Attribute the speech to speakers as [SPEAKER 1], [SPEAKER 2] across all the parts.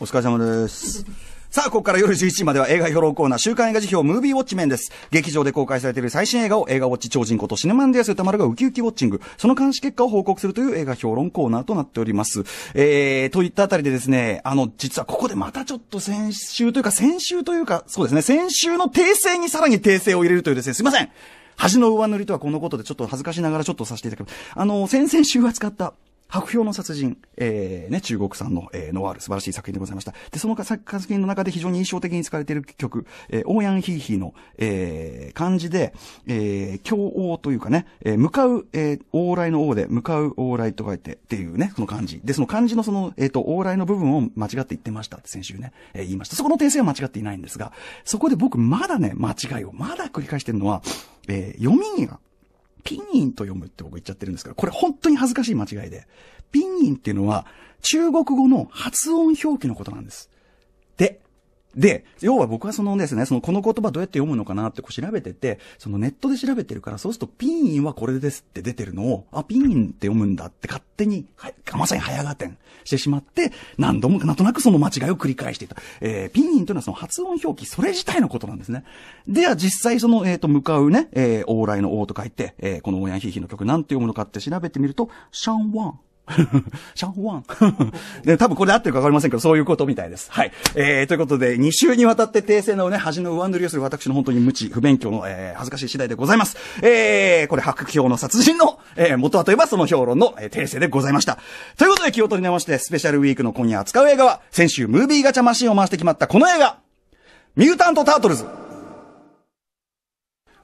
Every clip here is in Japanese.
[SPEAKER 1] お疲れ様です。さあ、ここから夜11時までは映画評論コーナー、週刊映画辞表、ムービーウォッチメンです。劇場で公開されている最新映画を映画ウォッチ超人ことシネマンディアス歌丸がウキウキウォッチング、その監視結果を報告するという映画評論コーナーとなっております。えー、といったあたりでですね、あの、実はここでまたちょっと先週というか、先週というか、そうですね、先週の訂正にさらに訂正を入れるというですね、すいません恥の上塗りとはこのことでちょっと恥ずかしながらちょっとさせていただきます。あの、先々週は使った、白氷の殺人、えー、ね、中国産の、えー、ノワール、素晴らしい作品でございました。で、その作品の中で非常に印象的に使われている曲、えー、オーヤンヒーヒーの、えー、漢字で、えー、強王というかね、えー、向かう、えー、往来の王で、向かう往来と書いてっていうね、その漢字。で、その漢字のその、えっ、ー、と、往来の部分を間違って言ってましたって先週ね、えー、言いました。そこの訂正は間違っていないんですが、そこで僕まだね、間違いを、まだ繰り返してるのは、えー、読みがピンインと読むって僕言っちゃってるんですけど、これ本当に恥ずかしい間違いで、ピンインっていうのは中国語の発音表記のことなんです。で、で、要は僕はそのですね、そのこの言葉どうやって読むのかなってこう調べてて、そのネットで調べてるから、そうするとピーンはこれですって出てるのを、あ、ピインって読むんだって勝手に、はい、まさに早合点してしまって、何度もなんとなくその間違いを繰り返していた。えー、ピインというのはその発音表記、それ自体のことなんですね。では実際その、えっ、ー、と、向かうね、えー、往来の王と書いて、えー、このオヤンヒーヒーの曲なんて読むのかって調べてみると、シャンワン。シャンワン。で、多分これで合ってるかわかりませんけど、そういうことみたいです。はい。えー、ということで、2週にわたって訂正のね、恥の上塗りをする私の本当に無知、不勉強の、えー、恥ずかしい次第でございます。えー、これ、白票の殺人の、えー、元はといえばその評論の、えー、訂正でございました。ということで、気を取り直して、スペシャルウィークの今夜扱う映画は、先週、ムービーガチャマシンを回して決まったこの映画、ミュータント・タートルズ。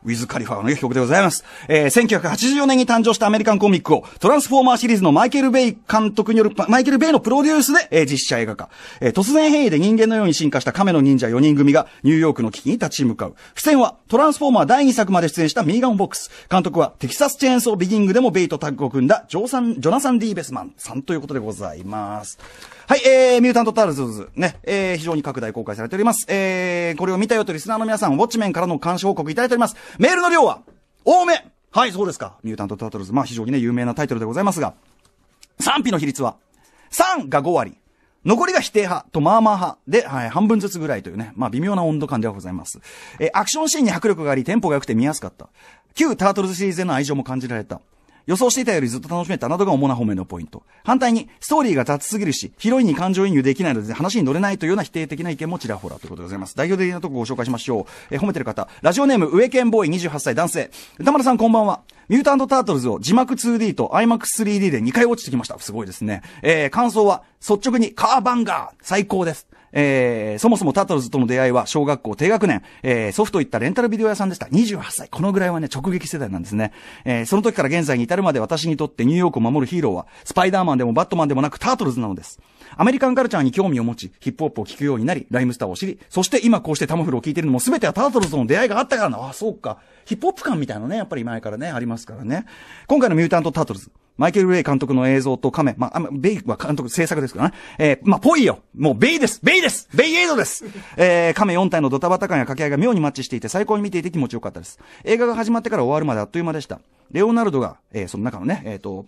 [SPEAKER 1] ウィズ・カリファーの曲でございます。えー、1984年に誕生したアメリカンコミックを、トランスフォーマーシリーズのマイケル・ベイ監督による、マイケル・ベイのプロデュースで、えー、実写映画化。えー、突然変異で人間のように進化した亀の忍者4人組が、ニューヨークの危機に立ち向かう。付箋は、トランスフォーマー第2作まで出演したミーガン・ボックス。監督は、テキサス・チェーンソー・ビギングでもベイとタッグを組んだ、ジョーサン、ジョナサン・ディーベスマンさんということでございます。はい、えー、ミュータント・タールズ、ね、えー、非常に拡大公開されております。えー、これを見たよとリスナーの皆さん、ウォッチメンからの監視報告いただいております。メールの量は、多めはい、そうですか。ミュータント・タートルズ。まあ非常にね、有名なタイトルでございますが、賛否の比率は、3が5割、残りが否定派とまあまあ派で、はい、半分ずつぐらいというね、まあ微妙な温度感ではございます。えアクションシーンに迫力があり、テンポが良くて見やすかった。旧タートルズシリーズへの愛情も感じられた。予想していたよりずっと楽しめたなどが主な方面のポイント。反対に、ストーリーが雑すぎるし、ヒロインに感情移入できないので話に乗れないというような否定的な意見もちらほらということでございます。代表的なとこご紹介しましょう。えー、褒めてる方、ラジオネーム、上健ボーイ28歳男性。歌丸さんこんばんは。ミュータント・タートルズを字幕 2D と IMAX3D で2回落ちてきました。すごいですね。えー、感想は、率直にカーバンガー最高です。えー、そもそもタートルズとの出会いは小学校低学年、えー、祖父といったレンタルビデオ屋さんでした。28歳。このぐらいはね、直撃世代なんですね。えー、その時から現在に至るまで私にとってニューヨークを守るヒーローは、スパイダーマンでもバットマンでもなくタートルズなのです。アメリカンカルチャーに興味を持ち、ヒップホップを聴くようになり、ライムスターを知り、そして今こうしてタモフルを聴いてるのも全てはタートルズとの出会いがあったからな。あ、そうか。ヒップホップ感みたいなね、やっぱり前からね、ありますからね。今回のミュータントタートルズ。マイケル・ベイ監督の映像とカメ、まあ、ベイは監督制作ですからね。えー、まあ、ぽいよもうベイですベイですベイエイドですえー、仮4体のドタバタ感や掛け合いが妙にマッチしていて最高に見ていて気持ちよかったです。映画が始まってから終わるまであっという間でした。レオナルドが、えー、その中のね、えっ、ー、と、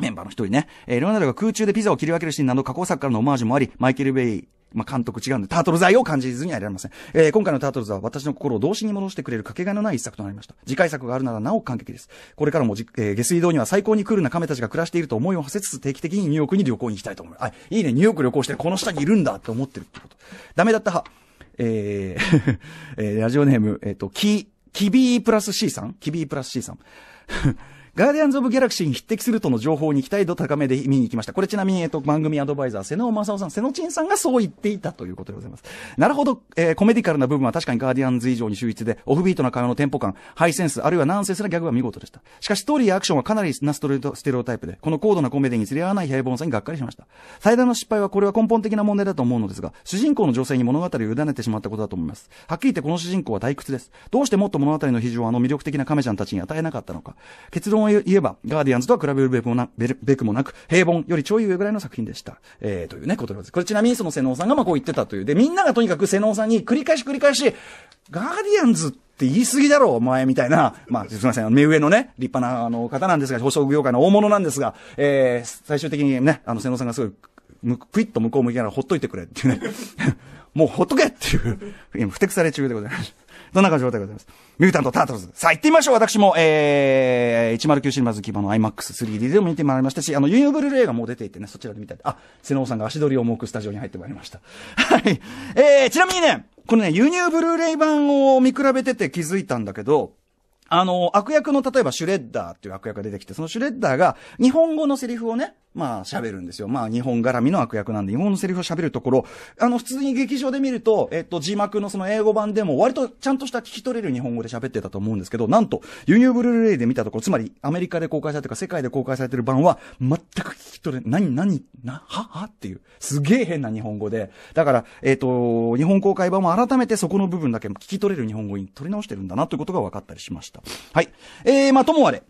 [SPEAKER 1] メンバーの一人ね、えー、レオナルドが空中でピザを切り分けるシーンなど加工作からのオマージュもあり、マイケル・ベイまあ、監督違うんで、タートルズ愛を感じずにはいられません。えー、今回のタートルズは私の心を動詞に戻してくれるかけがえのない一作となりました。次回作があるならなお感激です。これからもじ、えー、下水道には最高にクールな亀たちが暮らしていると思いを馳せつつ、定期的にニューヨークに旅行に行きたいと思います。あ、いいね、ニューヨーク旅行してこの下にいるんだって思ってるってこと。ダメだったは、えー えー、ラジオネーム、えっ、ー、と、キ、キビープラス C さんキビープラス C さん。ガーディアンズ・オブ・ギャラクシーに匹敵するとの情報に期待度高めで見に行きました。これちなみに、えっと、番組アドバイザー、瀬野正夫さん、瀬野陳さんがそう言っていたということでございます。なるほど、えー、コメディカルな部分は確かにガーディアンズ以上に秀逸で、オフビートな会話のテンポ感、ハイセンス、あるいはナンセンスなギャグは見事でした。しかし、ストーリーやアクションはかなりなストレート、ステレオタイプで、この高度なコメディに釣り合わない平凡さにがっかりしました。最大の失敗はこれは根本的な問題だと思うのですが、主人公の女性に物語を委ねてしまったことだと思います。はっきり言ってこの主人公は退屈です。どうしてもっと物語の比重をあの魅力的な亀ちゃんたちに与えなかったのか。結論を言えば、ガーディアンズとは比べるべくもなべくもなく、平凡よりちょい上ぐらいの作品でした。えー、というね、ことです。これちなみにその瀬能さんがまあこう言ってたという。で、みんながとにかく瀬能さんに繰り返し繰り返し、ガーディアンズって言い過ぎだろ、お前みたいな、まあ、すみません、目上のね、立派なあの方なんですが、保証業界の大物なんですが、えー、最終的にね、あの、瀬能さんがすごい、む、ぷいっと向こう向きながらほっといてくれっていうね、もうほっとけっていう、今、ふてくされ中でございます。どんな状態でございます。ミュータント・タートルズ。さあ、行ってみましょう。私も、えー、109シネマズキーバの IMAX3D でも見てまいりましたし、あの、ユニブルレイがもう出ていてね、そちらで見たい。あ、瀬能さんが足取りを重くスタジオに入ってまいりました。はい。えー、ちなみにね、このね、輸入ブルーレイ版を見比べてて気づいたんだけど、あの、悪役の例えばシュレッダーっていう悪役が出てきて、そのシュレッダーが日本語のセリフをね、まあ、喋るんですよ。まあ、日本絡みの悪役なんで、日本のセリフを喋るところ、あの、普通に劇場で見ると、えっと、字幕のその英語版でも、割とちゃんとした聞き取れる日本語で喋ってたと思うんですけど、なんと、輸入ブルーレイで見たところ、つまり、アメリカで公開されてるか、世界で公開されてる版は、全く聞き取れ、何、何、な、ははっていう、すげえ変な日本語で、だから、えっと、日本公開版も改めてそこの部分だけ聞き取れる日本語に取り直してるんだなということが分かったりしました。はい。えー、まあ、ともあれ。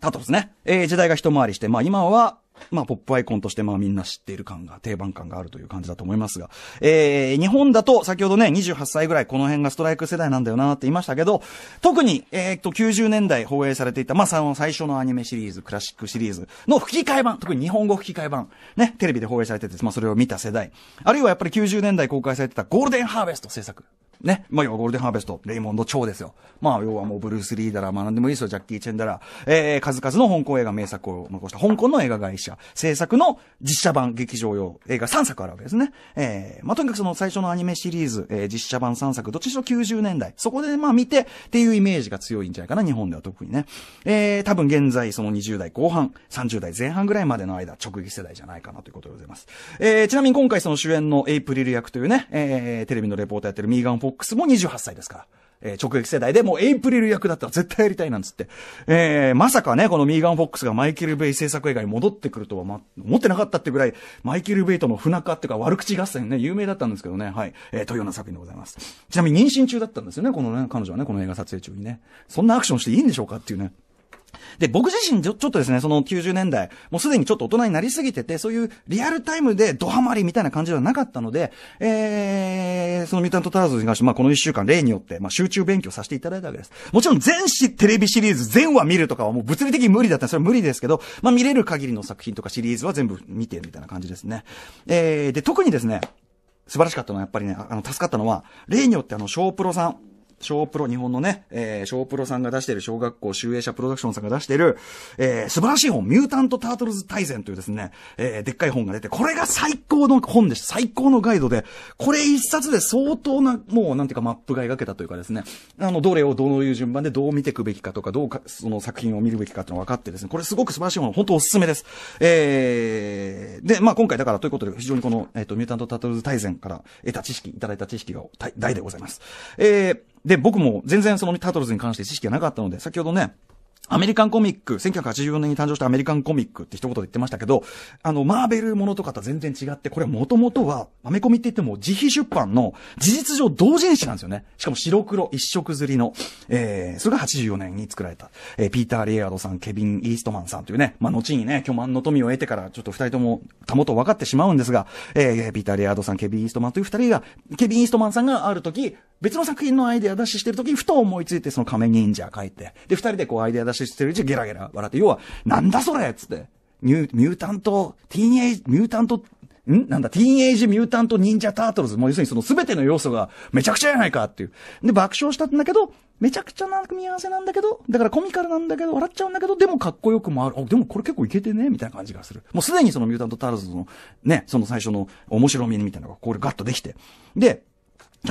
[SPEAKER 1] たとですね。えー、時代が一回りして、まあ今は、まあ、ポップアイコンとして、まあ、みんな知っている感が、定番感があるという感じだと思いますが、えー、日本だと、先ほどね、28歳ぐらい、この辺がストライク世代なんだよなって言いましたけど、特に、えー、っと、90年代放映されていた、まあ、その最初のアニメシリーズ、クラシックシリーズの吹き替え版、特に日本語吹き替え版、ね、テレビで放映されてて、まあ、それを見た世代、あるいはやっぱり90年代公開されてたゴールデンハーベスト制作。ね。まあ、要はゴールデンハーベスト、レイモンド・チョウですよ。まあ、要はもうブルース・リーだら、まあんでもいいですよ、ジャッキー・チェンだら、えー、数々の香港映画名作を残した、香港の映画会社、制作の実写版劇場用映画3作あるわけですね。えー、まあ、とにかくその最初のアニメシリーズ、えー、実写版3作、どっちにしろ90年代、そこでまあ見てっていうイメージが強いんじゃないかな、日本では特にね。えー、多分現在その20代後半、30代前半ぐらいまでの間、直撃世代じゃないかなということでございます。えー、ちなみに今回その主演のエイプリル役というね、えー、テレビのレポートやってるミーガン・フォフォックスも28歳ですから。えー、直撃世代で、もうエイプリル役だったら絶対やりたいなんつって。えー、まさかね、このミーガン・フォックスがマイケル・ベイ制作映画に戻ってくるとは、ま、思ってなかったってぐらい、マイケル・ベイとの不仲っていうか悪口合戦ね、有名だったんですけどね、はい。えー、というような作品でございます。ちなみに妊娠中だったんですよね、このね、彼女はね、この映画撮影中にね。そんなアクションしていいんでしょうかっていうね。で、僕自身ちょ、ちょっとですね、その90年代、もうすでにちょっと大人になりすぎてて、そういうリアルタイムでドハマりみたいな感じではなかったので、えー、そのミュータントターズに関して、まあこの1週間例によって、まあ集中勉強させていただいたわけです。もちろん全しテレビシリーズ全話見るとかはもう物理的に無理だったらそれは無理ですけど、まあ見れる限りの作品とかシリーズは全部見てみたいな感じですね。えー、で、特にですね、素晴らしかったのはやっぱりね、あの、助かったのは、例によってあの、小プロさん、小プロ、日本のね、えー、小プロさんが出している、小学校集英社プロダクションさんが出している、えー、素晴らしい本、ミュータント・タートルズ大全というですね、えー、でっかい本が出て、これが最高の本です。最高のガイドで、これ一冊で相当な、もう、なんていうか、マップが描けたというかですね、あの、どれをどういう順番でどう見ていくべきかとか、どうか、その作品を見るべきかっていうのが分かってですね、これすごく素晴らしい本、本当おすすめです。えー、で、まあ今回だからということで、非常にこの、えっ、ー、と、ミュータント・タートルズ大全から得た知識、いただいた知識が大でございます。えー、で、僕も全然そのタートルズに関して知識がなかったので、先ほどね、アメリカンコミック、1984年に誕生したアメリカンコミックって一言で言ってましたけど、あの、マーベルものとかとは全然違って、これもともとは、アメコミって言っても自費出版の事実上同人誌なんですよね。しかも白黒一色刷りの、えー、それが84年に作られた、えー、ピーター・リエアードさん、ケビン・イーストマンさんというね、まあ、後にね、巨万の富を得てからちょっと二人ともたもと分かってしまうんですが、えー、ピーター・リエアードさん、ケビン・イーストマンという二人が、ケビン・イーストマンさんがある時、別の作品のアイデア出ししてる時にふと思いついてその仮面忍者書いて、で、二人でこうアイデア出ししてるうちゲラゲラ笑って、要は、なんだそれっつって、ミュミュータント、ティーンエイジ、ミュータント、んなんだ、ティーンエイジミュータント忍者タートルズ。もう要するにその全ての要素がめちゃくちゃやないかっていう。で、爆笑したんだけど、めちゃくちゃな組み合わせなんだけど、だからコミカルなんだけど、笑っちゃうんだけど、でもかっこよくもある。あ、でもこれ結構いけてねみたいな感じがする。もうすでにそのミュータントタールズの、ね、その最初の面白みみたいなのが、これガッとできて。で、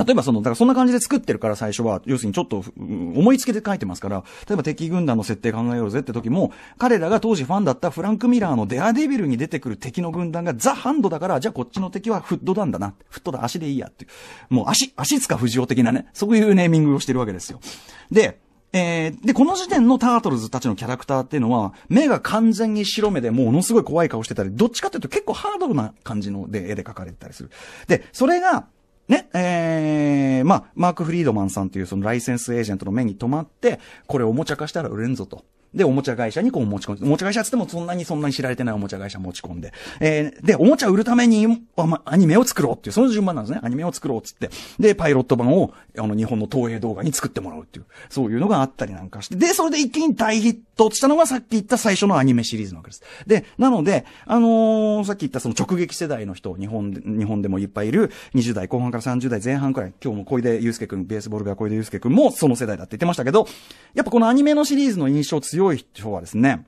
[SPEAKER 1] 例えばその、だからそんな感じで作ってるから最初は、要するにちょっと、思いつきで書いてますから、例えば敵軍団の設定考えようぜって時も、彼らが当時ファンだったフランク・ミラーのデアデビルに出てくる敵の軍団がザ・ハンドだから、じゃあこっちの敵はフッドなンだな。フットだ、足でいいやっていう。もう足、足つか不二雄的なね、そういうネーミングをしてるわけですよ。で、えー、で、この時点のタートルズたちのキャラクターっていうのは、目が完全に白目でものすごい怖い顔してたり、どっちかっていうと結構ハードルな感じので絵で描かれてたりする。で、それが、ね、えー、まあ、マーク・フリードマンさんというそのライセンスエージェントの目に留まって、これおもちゃ化したら売れんぞと。で、おもちゃ会社にこう持ち込んで、おもちゃ会社つってもそんなにそんなに知られてないおもちゃ会社持ち込んで、えー、で、おもちゃ売るために、ま、アニメを作ろうっていう、その順番なんですね。アニメを作ろうっつって。で、パイロット版を、あの、日本の東映動画に作ってもらうっていう、そういうのがあったりなんかして。で、それで一気に大ヒットしたのがさっき言った最初のアニメシリーズなわけです。で、なので、あのー、さっき言ったその直撃世代の人、日本日本でもいっぱいいる、20代後半から30代前半くらい、今日も小出祐介くん、ベースボールが小出祐介くんもその世代だって言ってましたけど、やっぱこのアニメのシリーズの印象強強い人はですね、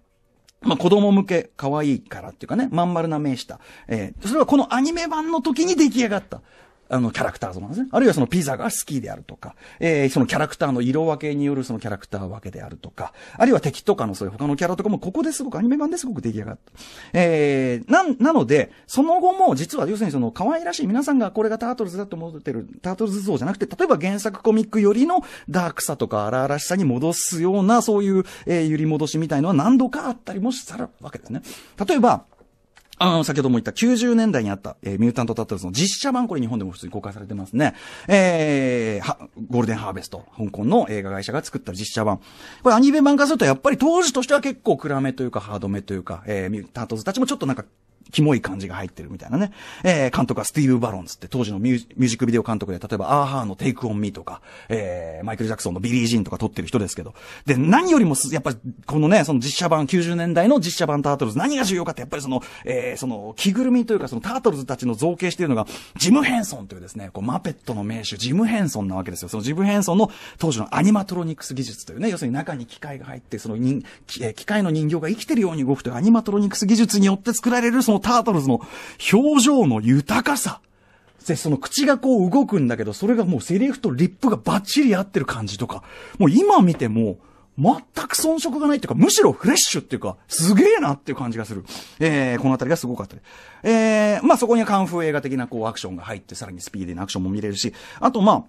[SPEAKER 1] まあ、子供向け、可愛いからっていうかね、まん丸な名した。えー、それはこのアニメ版の時に出来上がった。あの、キャラクター像なんですね。あるいはそのピザが好きであるとか、えー、そのキャラクターの色分けによるそのキャラクター分けであるとか、あるいは敵とかのそういう他のキャラとかもここですごくアニメ版ですごく出来上がった。えー、な、なので、その後も実は要するにその可愛らしい皆さんがこれがタートルズだと思ってる、タートルズ像じゃなくて、例えば原作コミックよりのダークさとか荒々しさに戻すようなそういう、えー、揺り戻しみたいのは何度かあったりもしたわけですね。例えば、あの、先ほども言った90年代にあった、えー、ミュータント・タトルズの実写版、これ日本でも普通に公開されてますね。えー、は、ゴールデン・ハーベスト、香港の映画会社が作った実写版。これアニメ版化するとやっぱり当時としては結構暗めというかハードめというか、えー、ミュータントズたちもちょっとなんかキモい感じが入ってるみたいなね。えー、監督はスティーブ・バロンズって当時のミュージックビデオ監督で、例えばアーハーのテイク・オン・ミーとか、えー、マイケル・ジャクソンのビリー・ジーンとか撮ってる人ですけど。で、何よりも、やっぱり、このね、その実写版、90年代の実写版タートルズ、何が重要かって、やっぱりその、えー、その、着ぐるみというか、そのタートルズたちの造形しているのが、ジム・ヘンソンというですね、こう、マペットの名手、ジム・ヘンソンなわけですよ。そのジム・ヘンソンの当時のアニマトロニクス技術というね、要するに中に機械が入って、その人、機械の人形が生きてるように動くというアニマトロニクス技術によって作られる、そのタートルズの表情の豊かさ。で、その口がこう動くんだけど、それがもうセリフとリップがバッチリ合ってる感じとか、もう今見ても、全く遜色がないっていうか、むしろフレッシュっていうか、すげえなっていう感じがする。えー、このあたりがすごかったえー、まあそこにはカンフー映画的なこうアクションが入って、さらにスピーディーなアクションも見れるし、あとまあ、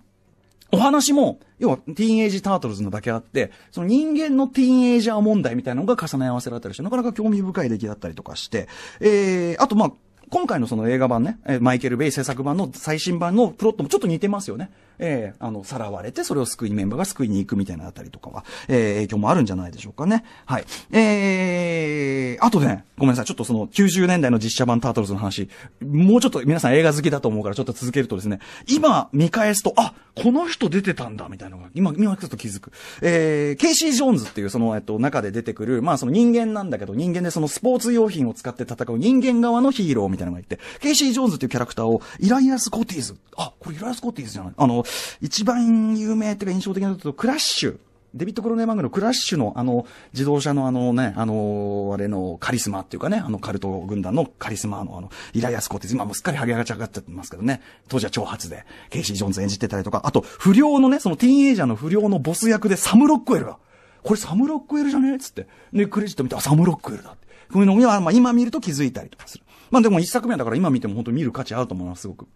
[SPEAKER 1] お話も、要は、ティーンエイジタートルズのだけあって、その人間のティーンエイジャー問題みたいなのが重ね合わせられたりして、なかなか興味深い出来だったりとかして、えー、あとまあ、今回のその映画版ね、えー、マイケル・ベイ制作版の最新版のプロットもちょっと似てますよね。えー、あの、さらわれて、それを救い、メンバーが救いに行くみたいなあたりとかは、えー、影響もあるんじゃないでしょうかね。はい。えー、あとね、ごめんなさい、ちょっとその90年代の実写版タートルズの話、もうちょっと皆さん映画好きだと思うからちょっと続けるとですね、今見返すと、あ、この人出てたんだ、みたいなのが、今、今ちょっと気づく。えー、ケイシー・ジョーンズっていうその、えっと、中で出てくる、まあその人間なんだけど、人間でそのスポーツ用品を使って戦う人間側のヒーローみたいなたいなのがいて、ケイシー・ジョーンズっていうキャラクターを、イライラス・コティーズ。あ、これイライラス・コティーズじゃないあの、一番有名っていうか印象的なと、クラッシュ。デビット・クロネマングのクラッシュのあの自動車のあのね、あの、あれのカリスマっていうかね、あのカルト軍団のカリスマのあの、イライアスコーティーズ、今もうすっかりハゲ上がっちゃってますけどね、当時は挑発で、ケイシー・ジョーンズ演じてたりとか、あと不良のね、そのティーンエイジャーの不良のボス役でサム・ロックウェルが、これサム・ロックウェルじゃねえっつって、で、クレジット見たらサム・ロックウェルだって。こういうのには、まあ、今見ると気づいたりとかする。まあでも一作目だから今見ても本当見る価値あると思います、すごく。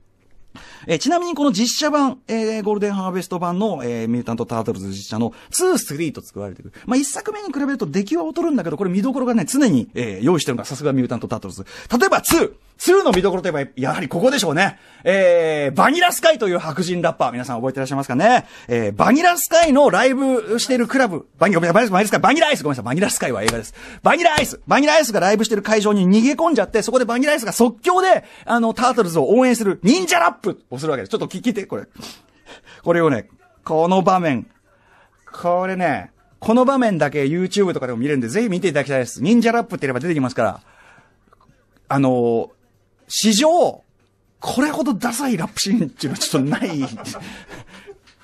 [SPEAKER 1] えー、ちなみにこの実写版、えー、ゴールデンハーベスト版の、えー、ミュータント・タートルズ実写の2、3と作られてくる。まあ、1作目に比べると出来は劣るんだけど、これ見どころがね、常に、えー、用意してるのがさすがミュータント・タートルズ。例えば 2! 2の見どころといえば、やはりここでしょうね。えー、バニラスカイという白人ラッパー、皆さん覚えてらっしゃいますかね。えー、バニラスカイのライブしてるクラブ、バニラ、バニラスカイ、バニラアイス、ごめんなさい、バニラスカイは映画です。バニラアイス、バニラアイスがライブしてる会場に逃げ込んじゃって、そこでバニラアイスが即興で、あの、タートルズを応援する忍者ラップをするわけです。ちょっと聞きて、これ。これをね、この場面。これね、この場面だけ YouTube とかでも見れるんで、ぜひ見ていただきたいです。忍者ラップって言えば出てきますから。あのー、史上、これほどダサいラップシーンっていうのはちょっとない。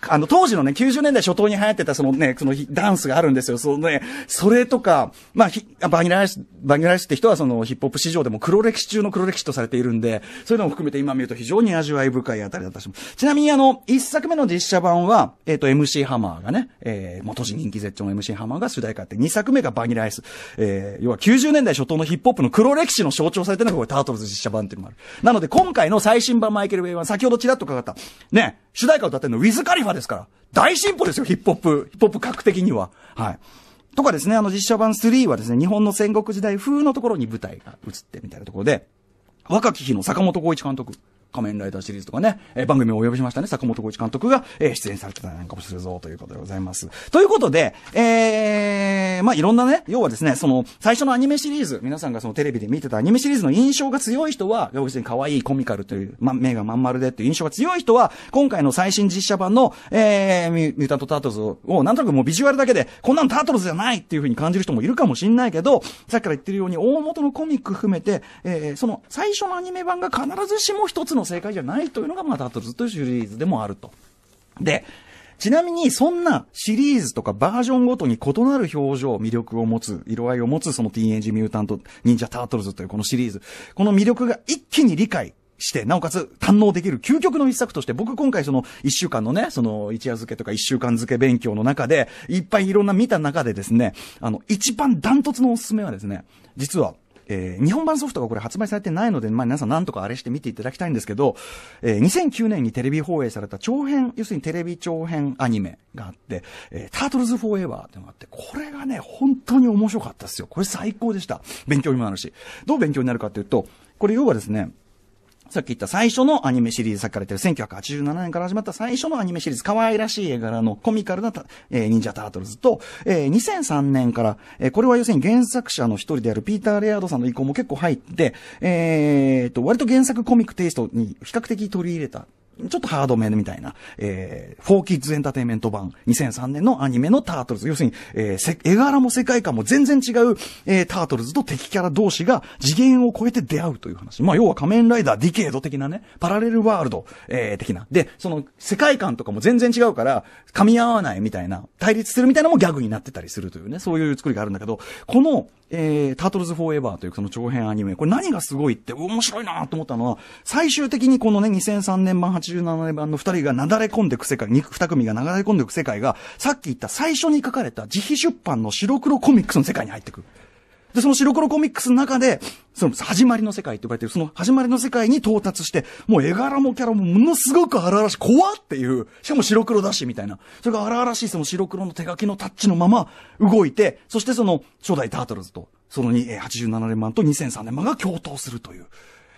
[SPEAKER 1] あの、当時のね、90年代初頭に流行ってたそのね、そのダンスがあるんですよ。そのね、それとか、まあ、ひバニラアイス、バニラアイスって人はそのヒップホップ市場でも黒歴史中の黒歴史とされているんで、そういうのも含めて今見ると非常に味わい深いあたりだったし、ちなみにあの、一作目の実写版は、えっ、ー、と、MC ハマーがね、えー、もう当時人気絶頂の MC ハマーが主題歌って、二作目がバニラアイス。えー、要は90年代初頭のヒップホップの黒歴史の象徴されてるのがこれタートルズ実写版っていうのもある。なので今回の最新版マイケル・ウェイは先ほどちらっとかかった、ね、主題歌を歌ってるのウィズ・カリファ中ですから。大進歩ですよ、ヒップホップ。ヒップホップ格的には。はい。とかですね、あの実写版3はですね、日本の戦国時代風のところに舞台が映ってみたいなところで、若き日の坂本浩一監督。仮面ライダーシリーズとかね、えー、番組をお呼びしましたね、坂本浩一監督が、えー、出演されてたりなんかもするぞ、ということでございます。ということで、えー、まあ、いろんなね、要はですね、その、最初のアニメシリーズ、皆さんがそのテレビで見てたアニメシリーズの印象が強い人は、要するに可愛いコミカルという、ま、目がまん丸でっていう印象が強い人は、今回の最新実写版の、えー、ミュータントタートルズを、なんとなくもうビジュアルだけで、こんなのタートルズじゃないっていうふうに感じる人もいるかもしんないけど、さっきから言ってるように、大元のコミック含めて、えー、その、最初のアニメ版が必ずしも一つのの正解じゃないというのが、まあ、タートルズというシリーズでもあると。で、ちなみに、そんなシリーズとかバージョンごとに異なる表情、魅力を持つ、色合いを持つ、そのティーンエイジ・ミュータント・忍者・タートルズというこのシリーズ。この魅力が一気に理解して、なおかつ堪能できる究極の一作として、僕今回その一週間のね、その一夜漬けとか一週間漬け勉強の中で、いっぱいいろんな見た中でですね、あの、一番ダントツのおすすめはですね、実は、えー、日本版ソフトがこれ発売されてないので、まあ、皆さん何とかあれして見ていただきたいんですけど、えー、2009年にテレビ放映された長編、要するにテレビ長編アニメがあって、えー、タートルズフォーエバーっていうのがあって、これがね、本当に面白かったですよ。これ最高でした。勉強にもなるし。どう勉強になるかっていうと、これ要はですね、さっき言った最初のアニメシリーズ、さっきから言ってる1987年から始まった最初のアニメシリーズ、可愛らしい絵柄のコミカルな、えー、忍者タートルズと、えー、2003年から、えー、これは要するに原作者の一人であるピーター・レアードさんの意向も結構入って、えー、と、割と原作コミックテイストに比較的取り入れたちょっとハードめみたいな、えー、フォーキッズエンターテイメント版、2003年のアニメのタートルズ。要するに、えー、絵柄も世界観も全然違う、えー、タートルズと敵キャラ同士が次元を超えて出会うという話。まあ、要は仮面ライダーディケード的なね、パラレルワールド、えー、的な。で、その、世界観とかも全然違うから、噛み合わないみたいな、対立するみたいなのもギャグになってたりするというね、そういう作りがあるんだけど、この、えー、タートルズフォーエバーというその長編アニメ、これ何がすごいって、面白いなと思ったのは、最終的にこのね、2003年版、87年版の二人がなだれ込んでいく世界、二組がなだれ込んでいく世界が、さっき言った最初に書かれた自費出版の白黒コミックスの世界に入ってくる。で、その白黒コミックスの中で、その始まりの世界って呼ばれてる、その始まりの世界に到達して、もう絵柄もキャラもものすごく荒々しい、怖っていう、しかも白黒だしみたいな、それが荒々しいその白黒の手書きのタッチのまま動いて、そしてその初代タートルズと、その87年版と2003年版が共闘するという。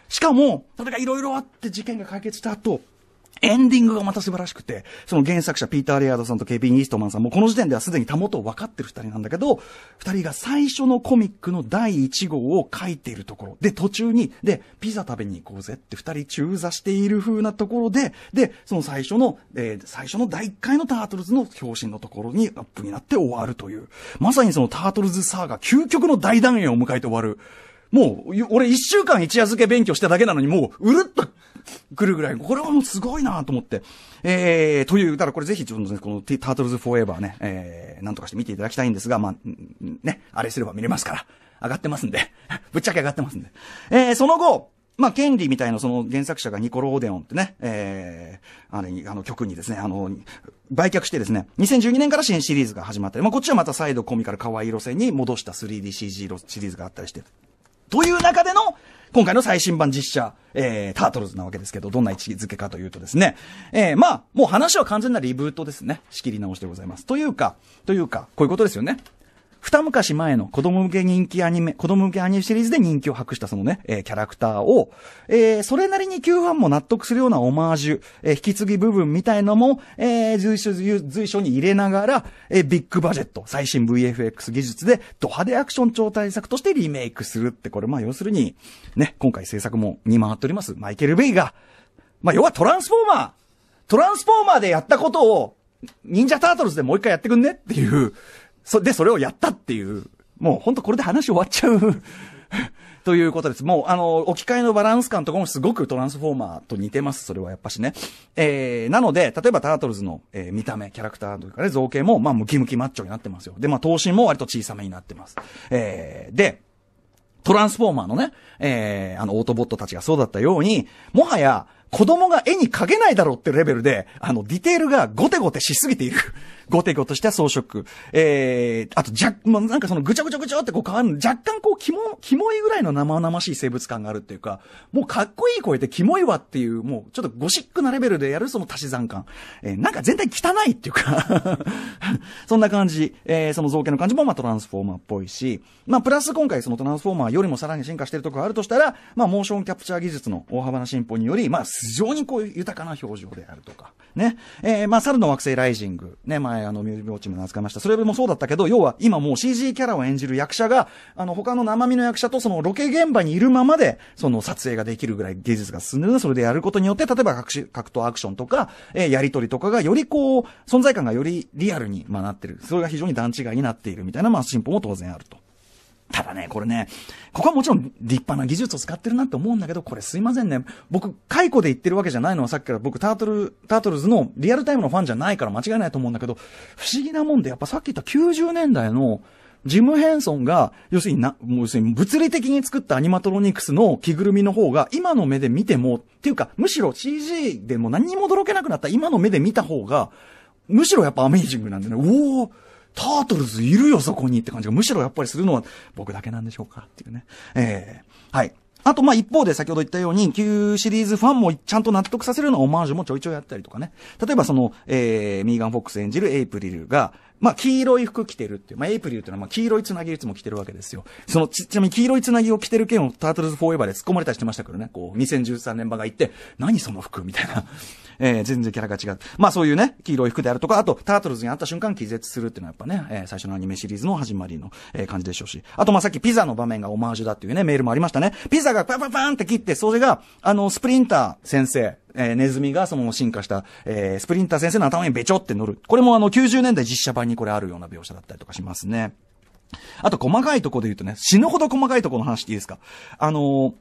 [SPEAKER 1] しかも、例えばいろいろあって事件が解決した後、エンディングがまた素晴らしくて、その原作者ピーター・レアードさんとケイピン・イーストマンさんもこの時点ではすでにたもとを分かってる二人なんだけど、二人が最初のコミックの第一号を書いているところ、で途中に、で、ピザ食べに行こうぜって二人中座している風なところで、で、その最初の、えー、最初の第一回のタートルズの表紙のところにアップになって終わるという、まさにそのタートルズサーが究極の大団円を迎えて終わる。もう、俺一週間一夜漬け勉強しただけなのに、もう、うるっとくるぐらい、これはもうすごいなと思って。えー、という、だからこれぜひ、ちょっと、ね、このタートルズフォーエバーね、えー、なんとかして見ていただきたいんですが、まあ、ね、あれすれば見れますから、上がってますんで、ぶっちゃけ上がってますんで。えー、その後、まあ、ケンリーみたいなその原作者がニコロ・オーデオンってね、えー、あれ、あの曲にですね、あの、売却してですね、2012年から新シリーズが始まったり、まあ、こっちはまた再度コミカル可愛い路線に戻した 3DCG シリーズがあったりして、という中での、今回の最新版実写、えー、タートルズなわけですけど、どんな位置づけかというとですね、えー、まあ、もう話は完全なリブートですね。仕切り直しでございます。というか、というか、こういうことですよね。二昔前の子供向け人気アニメ、子供向けアニメシリーズで人気を博したそのね、えー、キャラクターを、えー、それなりに旧ファンも納得するようなオマージュ、えー、引き継ぎ部分みたいのも、えー、随所、随所に入れながら、えー、ビッグバジェット、最新 VFX 技術でド派手アクション超大作としてリメイクするって、これまあ要するに、ね、今回制作も見回っております、マイケル・ベイが、まあ要はトランスフォーマートランスフォーマーでやったことを、忍者タートルズでもう一回やってくんねっていう、そ、で、それをやったっていう。もう本当これで話終わっちゃう ということです。もう、あの、置き換えのバランス感とかもすごくトランスフォーマーと似てます。それはやっぱしね。えー、なので、例えばタートルズの、えー、見た目、キャラクターというかね、造形も、まあ、ムキムキマッチョになってますよ。で、まあ、頭身も割と小さめになってます。えー、で、トランスフォーマーのね、えー、あの、オートボットたちがそうだったように、もはや、子供が絵に描けないだろうってレベルで、あの、ディテールがゴテゴテしすぎているゴテゴとした装飾。えー、あと、じゃ、もうなんかそのぐちゃぐちゃぐちゃってこう変わる若干こう、キモ、キモいぐらいの生々しい生物感があるっていうか、もうかっこいい声でキモいわっていう、もうちょっとゴシックなレベルでやるその足し算感。えー、なんか全体汚いっていうか そんな感じ。えー、その造形の感じもまあトランスフォーマーっぽいし、まあプラス今回そのトランスフォーマーよりもさらに進化してるとこがあるとしたら、まあモーションキャプチャー技術の大幅な進歩により、まあ非常にこう豊かな表情であるとか、ね。えー、まあ猿の惑星ライジング、ね、まあはい、あの、ミュージックウォッチも名付けました。それもそうだったけど、要は今もう CG キャラを演じる役者が、あの、他の生身の役者とそのロケ現場にいるままで、その撮影ができるぐらい芸術が進んでるそれでやることによって、例えば格闘アクションとか、えやりとりとかがよりこう、存在感がよりリアルに、まあ、なってる。それが非常に段違いになっているみたいな、まあ、進歩も当然あると。ただね、これね、ここはもちろん立派な技術を使ってるなって思うんだけど、これすいませんね。僕、解雇で言ってるわけじゃないのはさっきから僕、タートル、タートルズのリアルタイムのファンじゃないから間違いないと思うんだけど、不思議なもんで、やっぱさっき言った90年代の、ジム・ヘンソンが、要するにな、もう要するに物理的に作ったアニマトロニクスの着ぐるみの方が、今の目で見ても、っていうか、むしろ CG でも何にも驚けなくなった今の目で見た方が、むしろやっぱアメージングなんでね、おおタートルズいるよ、そこにって感じが、むしろやっぱりするのは僕だけなんでしょうかっていうね。えー、はい。あと、ま、一方で先ほど言ったように、旧シリーズファンもちゃんと納得させるようなオマージュもちょいちょいやったりとかね。例えばその、えー、ミーガン・フォックス演じるエイプリルが、まあ、黄色い服着てるっていう。まあ、エイプリルっていうのは、ま、黄色いつなぎいつも着てるわけですよ。そのち、ちなみに黄色いつなぎを着てる件をタートルズフォーエバーで突っ込まれたりしてましたけどね。こう、2013年場が行って、何その服みたいな。えー、全然キャラが違う。まあそういうね、黄色い服であるとか、あと、タートルズに会った瞬間気絶するっていうのはやっぱね、えー、最初のアニメシリーズの始まりの、えー、感じでしょうし。あと、まあさっきピザの場面がオマージュだっていうね、メールもありましたね。ピザがパパパーンって切って、それが、あの、スプリンター先生、えー、ネズミがその進化した、えー、スプリンター先生の頭にべちょって乗る。これもあの90年代実写版にこれあるような描写だったりとかしますね。あと細かいとこで言うとね、死ぬほど細かいとこの話っていいですかあのー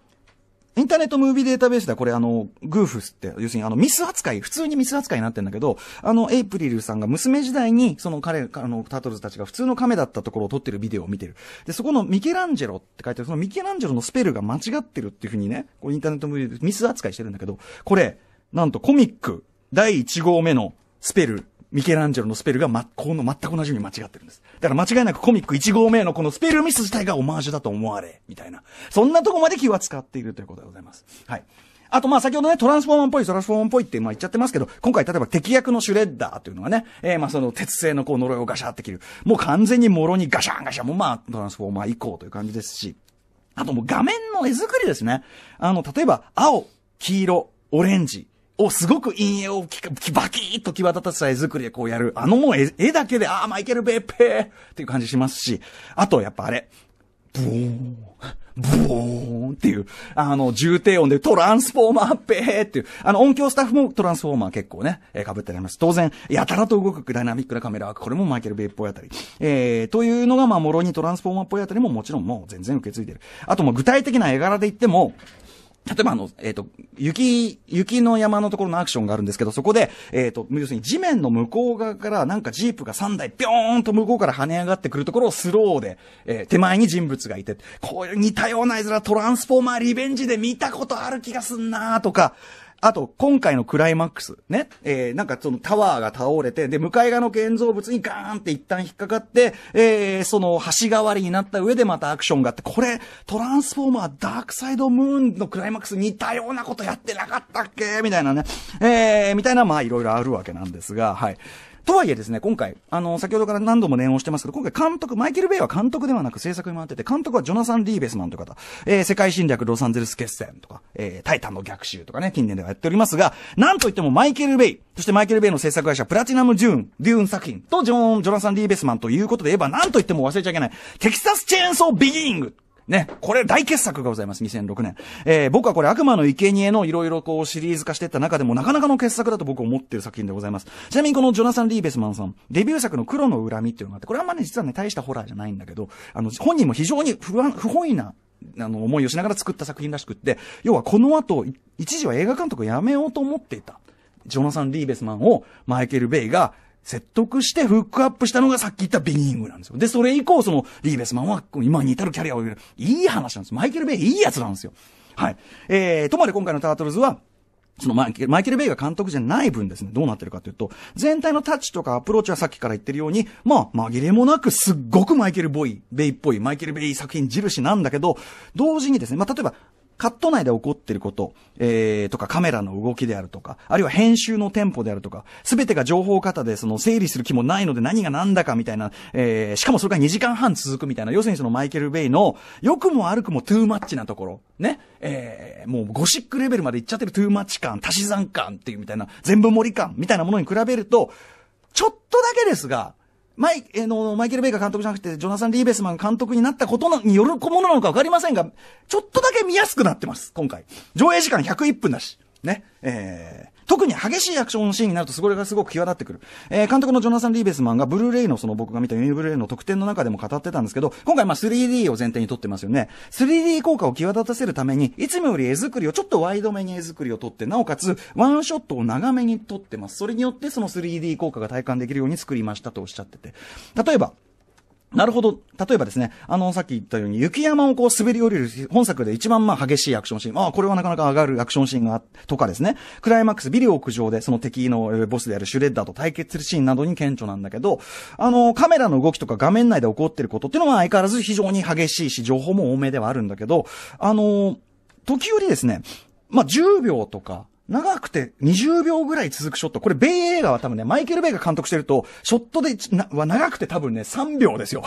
[SPEAKER 1] インターネットムービーデータベースではこれあの、グーフスって、要するにあの、ミス扱い、普通にミス扱いになってんだけど、あの、エイプリルさんが娘時代に、その彼、あの、タートルズたちが普通の亀だったところを撮ってるビデオを見てる。で、そこのミケランジェロって書いてある、そのミケランジェロのスペルが間違ってるっていうふうにね、これインターネットムービーでミス扱いしてるんだけど、これ、なんとコミック第1号目のスペルミケランジェロのスペルが、ま、この全く同じように間違ってるんです。だから間違いなくコミック1号目のこのスペルミス自体がオマージュだと思われ、みたいな。そんなとこまで気は使っているということでございます。はい。あと、まあ、先ほどね、トランスフォーマーっぽい、トランスフォーマーっぽいって、まあ、言っちゃってますけど、今回、例えば、敵役のシュレッダーというのはね、えー、まあ、その、鉄製のこう、呪いをガシャって切る。もう完全にろにガシャンガシャンも、まあ、トランスフォーマー以降という感じですし、あともう画面の絵作りですね。あの、例えば、青、黄色、オレンジ、をすごく陰影をバキッと際立たせた絵作りでこうやる。あのもう絵絵だけで、ああ、マイケル・ベッペーっていう感じしますし、あとやっぱあれ、ブーン。ブーンっていう、あの、重低音でトランスフォーマーぺーっていう、あの、音響スタッフもトランスフォーマー結構ね、えー、被ってあります。当然、やたらと動くダイナミックなカメラは、これもマイケル・ベイっぽいあたり。えー、というのが、まあ、もろにトランスフォーマーっぽいあたりももちろんもう全然受け継いでる。あとも具体的な絵柄で言っても、例えばあの、えっ、ー、と、雪、雪の山のところのアクションがあるんですけど、そこで、えっ、ー、と、要するに地面の向こう側からなんかジープが3台、ぴょーんと向こうから跳ね上がってくるところをスローで、えー、手前に人物がいて、こういう似たような絵面、トランスフォーマーリベンジで見たことある気がすんなーとか、あと、今回のクライマックス、ね。えー、なんかそのタワーが倒れて、で、向かい側の建造物にガーンって一旦引っかかって、えー、その橋代わりになった上でまたアクションがあって、これ、トランスフォーマーダークサイドムーンのクライマックス似たようなことやってなかったっけみたいなね。えー、みたいな、まあいろいろあるわけなんですが、はい。とはいえですね、今回、あの、先ほどから何度も念をしてますけど、今回監督、マイケル・ベイは監督ではなく制作に回ってて、監督はジョナサン・リーベスマンという方、えー、世界侵略ロサンゼルス決戦とか、えー、タイタンの逆襲とかね、近年ではやっておりますが、なんといってもマイケル・ベイ、そしてマイケル・ベイの制作会社、プラチナム・ジューン、デューン作品とジョン、ジョナサン・リーベスマンということで言えば、なんといっても忘れちゃいけない、テキサス・チェーンソー・ビギングね、これ大傑作がございます、2006年。えー、僕はこれ悪魔の生贄のいろいろこうシリーズ化していった中でもなかなかの傑作だと僕思ってる作品でございます。ちなみにこのジョナサン・リーベスマンさん、デビュー作の黒の恨みっていうのがあって、これあんまね、実はね、大したホラーじゃないんだけど、あの、本人も非常に不安、不本意なあの、思いをしながら作った作品らしくって、要はこの後、一時は映画監督を辞めようと思っていた、ジョナサン・リーベスマンをマイケル・ベイが説得してフックアップしたのがさっき言ったビギニングなんですよ。で、それ以降、その、リーベスマンは今に至るキャリアを、る。いい話なんです。マイケル・ベイいいやつなんですよ。はい。えー、とまで今回のタートルズは、そのマイケル・ベイが監督じゃない分ですね、どうなってるかというと、全体のタッチとかアプローチはさっきから言ってるように、まあ、紛れもなくすっごくマイケル・ボイ、ベイっぽい、マイケル・ベイ作品印なんだけど、同時にですね、まあ、例えば、カット内で起こっていること、えー、とかカメラの動きであるとか、あるいは編集のテンポであるとか、すべてが情報型でその整理する気もないので何が何だかみたいな、えー、しかもそれが2時間半続くみたいな、要するにそのマイケル・ベイの良くも悪くもトゥーマッチなところ、ね、えー、もうゴシックレベルまでいっちゃってるトゥーマッチ感、足し算感っていうみたいな、全部盛り感みたいなものに比べると、ちょっとだけですが、マイえのマイケル・ベイカー監督じゃなくて、ジョナサン・リーベスマン監督になったことによる小物なのか分かりませんが、ちょっとだけ見やすくなってます、今回。上映時間101分だし。ね。え特に激しいアクションシーンになると、それがすごく際立ってくる。えー、監督のジョナサン・リーベスマンが、ブルーレイのその僕が見たユニブルーレイの特典の中でも語ってたんですけど、今回まあ 3D を前提に撮ってますよね。3D 効果を際立たせるために、いつもより絵作りをちょっとワイドめに絵作りを撮って、なおかつ、ワンショットを長めに撮ってます。それによってその 3D 効果が体感できるように作りましたとおっしゃってて。例えば、なるほど。例えばですね、あの、さっき言ったように、雪山をこう滑り降りる、本作で一番まあ激しいアクションシーン、ああ、これはなかなか上がるアクションシーンが、とかですね、クライマックス、ビリオ屋上で、その敵のボスであるシュレッダーと対決するシーンなどに顕著なんだけど、あの、カメラの動きとか画面内で起こってることっていうのは相変わらず非常に激しいし、情報も多めではあるんだけど、あの、時折ですね、まあ、10秒とか、長くて20秒ぐらい続くショット。これ、ベイ映画は多分ね、マイケル・ベイが監督してると、ショットで、は長くて多分ね、3秒ですよ。